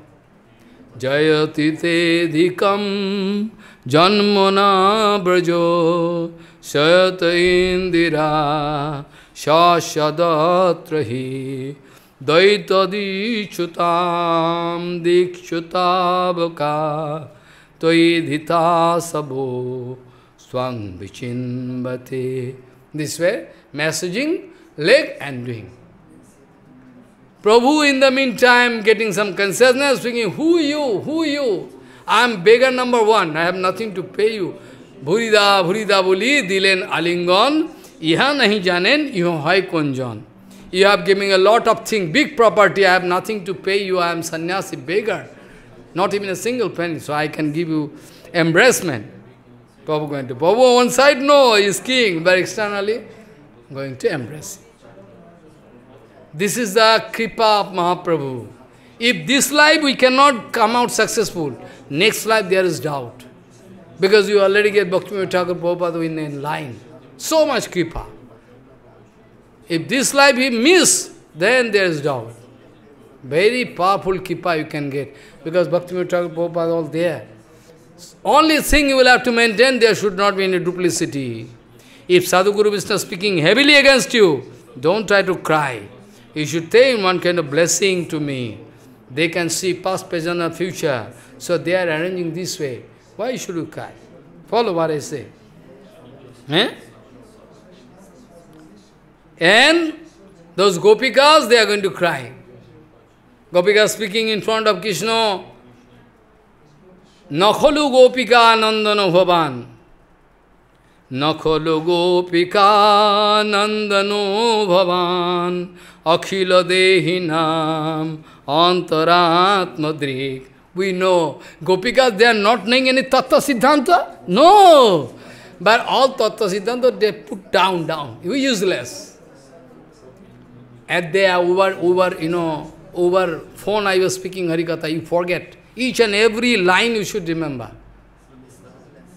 Jayati te dhikam janmana brajo sayat indira shashadatrahi दैतदीच्युतां दीक्षुतावका त्वयि धिता sabo swang vichinbate. This way, Messaging, leg and doing. Prabhu in the meantime getting some consciousness, thinking, who you, who you? I am beggar number one, I have nothing to pay you. Bhurida, Bhurida boli, dilen alingon, iha nahi janen, iho hai konjon. You have giving a lot of thing, big property, I have nothing to pay you, I am sannyasi beggar. Not even a single penny, so I can give you embracement. Prabhu going to Prabhu one side, no, he is king, but externally, going to embrace This is the Kripa of Mahaprabhu. If this life we cannot come out successful, next life there is doubt. Because you already get Bhakti Thakur Prabhupada in line. So much Kripa. If this life he miss, then there is doubt. Very powerful Kripa you can get. Because Bhakti Thakur Prabhupada all there. Only thing you will have to maintain, there should not be any duplicity. If Sadhguru Vishnu is speaking heavily against you, don't try to cry. You should take one kind of blessing to me. They can see past, present and future. So they are arranging this way. Why should you cry? Follow what I say. Eh? And those gopikas, they are going to cry. Gopika speaking in front of Krishna, Nakhalu gopika nandana bhavan. নখলু গোপিকানন্দনো ভবান অখিল দেহি নাম অন্তরাত্মদ্রিক we know Gopikas they are not knowing any tattva siddhanta no but all tattva siddhanta they put down down you useless at there over, over, you know, over phone I was speaking Harikatha, you forget. Each and every line you should remember.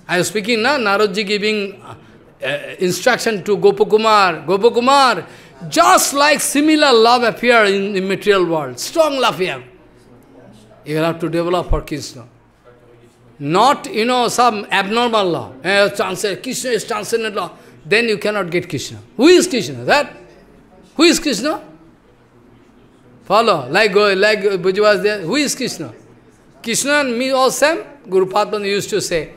I am speaking now, Narodji giving uh, uh, instruction to Gopakumar, Gopakumar, just like similar love appear in the material world, strong love here. You will have to develop for Krishna. Not, you know, some abnormal law. Uh, Krishna is transcendent law. Then you cannot get Krishna. Who is Krishna? That? Who is Krishna? Follow. Like, uh, like Bhuji there. Who is Krishna? Krishna and me all same? Guru Padman used to say,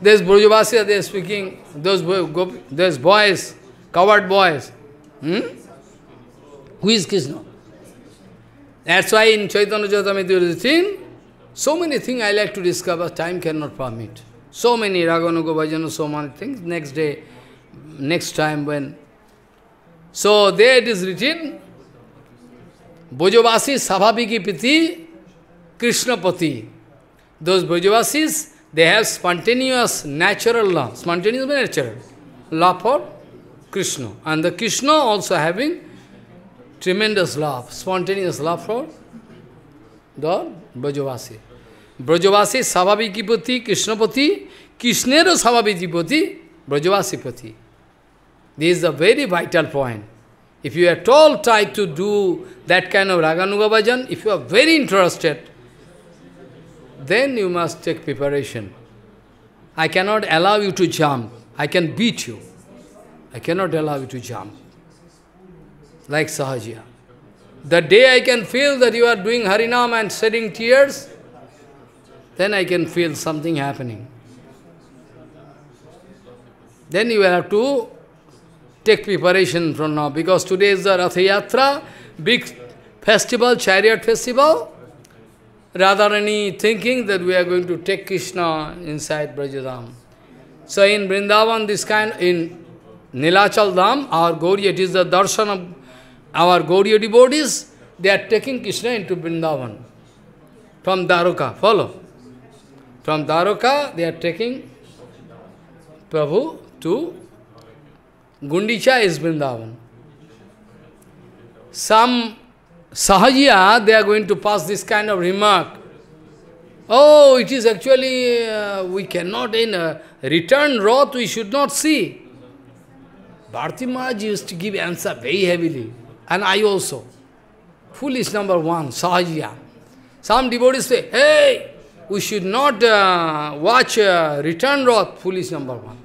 there's Brujavasya, they are speaking, those, boys, coward boys. Hmm? Who is Krishna? That's why in Chaitanya Jyotamiti thing, so many things I like to discover, time cannot permit. So many Raganuga Bhajana, so many things. Next day, next time when. So there it is written, Bhojavasi Sabhaviki Piti Krishnapati. Those Bhojavasis, they have spontaneous natural love, spontaneous natural love for Krishna. And the Krishna also having tremendous love, spontaneous love for the Brajavasi. Brajavasi Savabikipati, Krishnapati, Krishnero Savabikipati, Brajavasipati. This is a very vital point. If you at all try to do that kind of Raganuga bhajan, if you are very interested, then you must take preparation. I cannot allow you to jump. I can beat you. I cannot allow you to jump. Like Sahaja. The day I can feel that you are doing Harinam and shedding tears, then I can feel something happening. Then you will have to take preparation from now, because today is the Rathayatra, big festival, chariot festival. Radharani thinking that we are going to take Krishna inside Brajadam. So in Vrindavan, this kind, in Nilachal Dham, our Gauriya, it is the darshan of our Gauriya devotees, they are taking Krishna into Vrindavan. From Daruka, follow. From Daruka, they are taking Prabhu to Gundicha is Vrindavan. Some Sahaja, they are going to pass this kind of remark. Oh, it is actually, uh, we cannot in a return wrath, we should not see. Bharti Maharaj used to give answer very heavily, and I also. Foolish number one, Sahaja. Some devotees say, hey, we should not uh, watch uh, return wrath, foolish number one.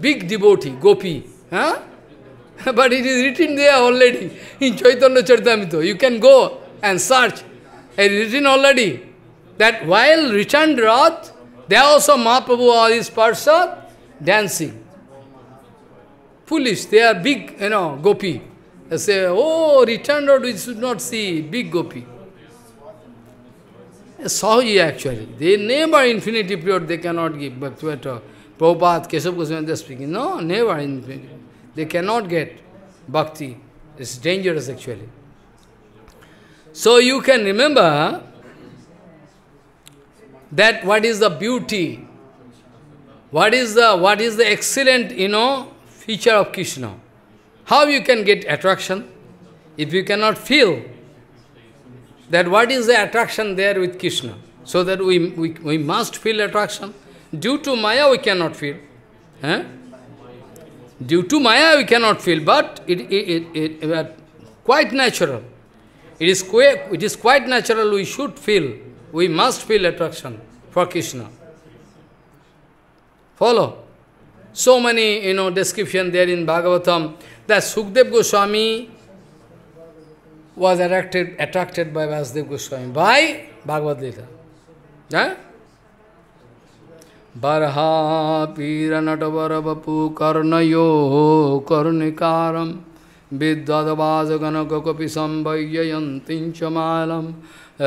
Big devotee, gopi. Huh? but it is written there already in Chaitanya Charitamrita. You can go and search. It is written already that while returned Rath, there also Mahaprabhu or his parsad dancing. Foolish, they are big, you know, gopi. They say, oh, returned Rath, we should not see big gopi. Sahaji actually. They never infinity period they cannot give Bhaktivata. Prabhupada, Keshav Goswami, they are speaking. No, never infinity. They cannot get bhakti. It's dangerous actually. So you can remember that what is the beauty, what is the, what is the excellent, you know, feature of Krishna. How you can get attraction? If you cannot feel that what is the attraction there with Krishna. So that we, we, we must feel attraction. Due to Maya we cannot feel. Eh? Due to Maya, we cannot feel, but it, it, it, it uh, quite natural. It is, quite, it is quite natural we should feel, we must feel attraction for Krishna. Follow? So many, you know, description there in Bhagavatam that Sukdev Goswami was attracted, attracted by Vasudev Goswami, by Bhagavad Gita. Eh? बर्हापीरनटवरवपु कर्णयो कर्णिकारं विद्वद्वाजगनकपिसंवययन्तीं च मालं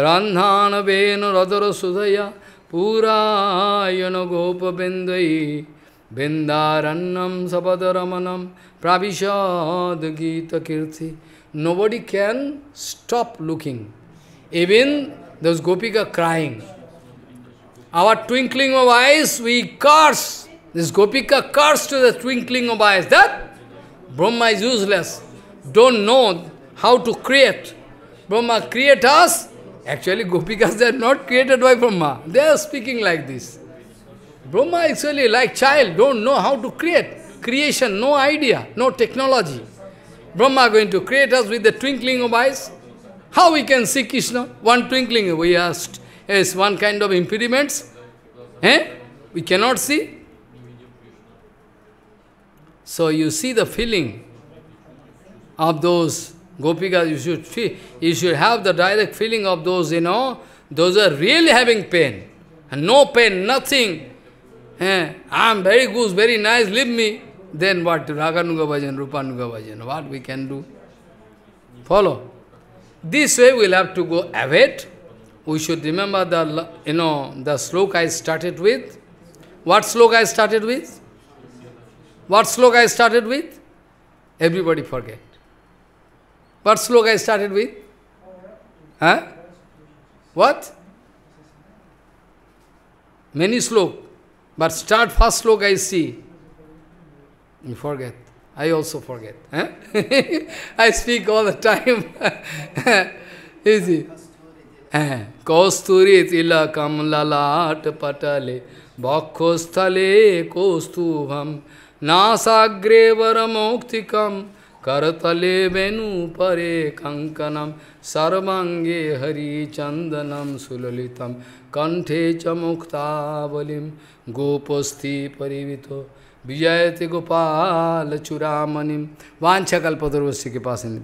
रन्धानवेन रदरसुधया पुरायण गोपबिन्दयी बिन्दारण्यं सपदरमणं प्राविशद्गीतकीर्ति Nobody can stop looking. Even those Gopika crying Our twinkling of eyes, we curse. This Gopika curse to the twinkling of eyes. That Brahma is useless. Don't know how to create. Brahma create us. Actually, Gopikas, they are not created by Brahma. They are speaking like this. Brahma actually like child, don't know how to create. Creation, no idea, no technology. Brahma going to create us with the twinkling of eyes. How we can see Krishna? One twinkling, we asked. Yes, one kind of impediments. Eh? We cannot see. So you see the feeling of those gopikas. You should feel, you should have the direct feeling of those, you know, those are really having pain. And no pain, nothing. Eh? I'm very good, very nice, leave me. Then what? Raganuga bhajan, Rupanuga bhajan. What we can do? Follow. This way we'll have to go await we should remember the, you know, the sloka I started with. What sloka I started with? What sloka I started with? Everybody forget. What sloka I started with? Huh? What? Many sloka. But start first sloka I see. You forget. I also forget. Huh? I speak all the time. Easy. কস্তুরী তিলা কমলালাট পটলে বক্ষস্থলে কৌস্তুভম নাসাগ্রে বরমৌক্তিকম करतले वेणुपरे कंकनम सर्वांगे हरिचंदनम सुललितम कंठे च मुक्तावलिम गोपस्थी परिवित विजयते गोपाल चुरामणिम वांछा के पास इन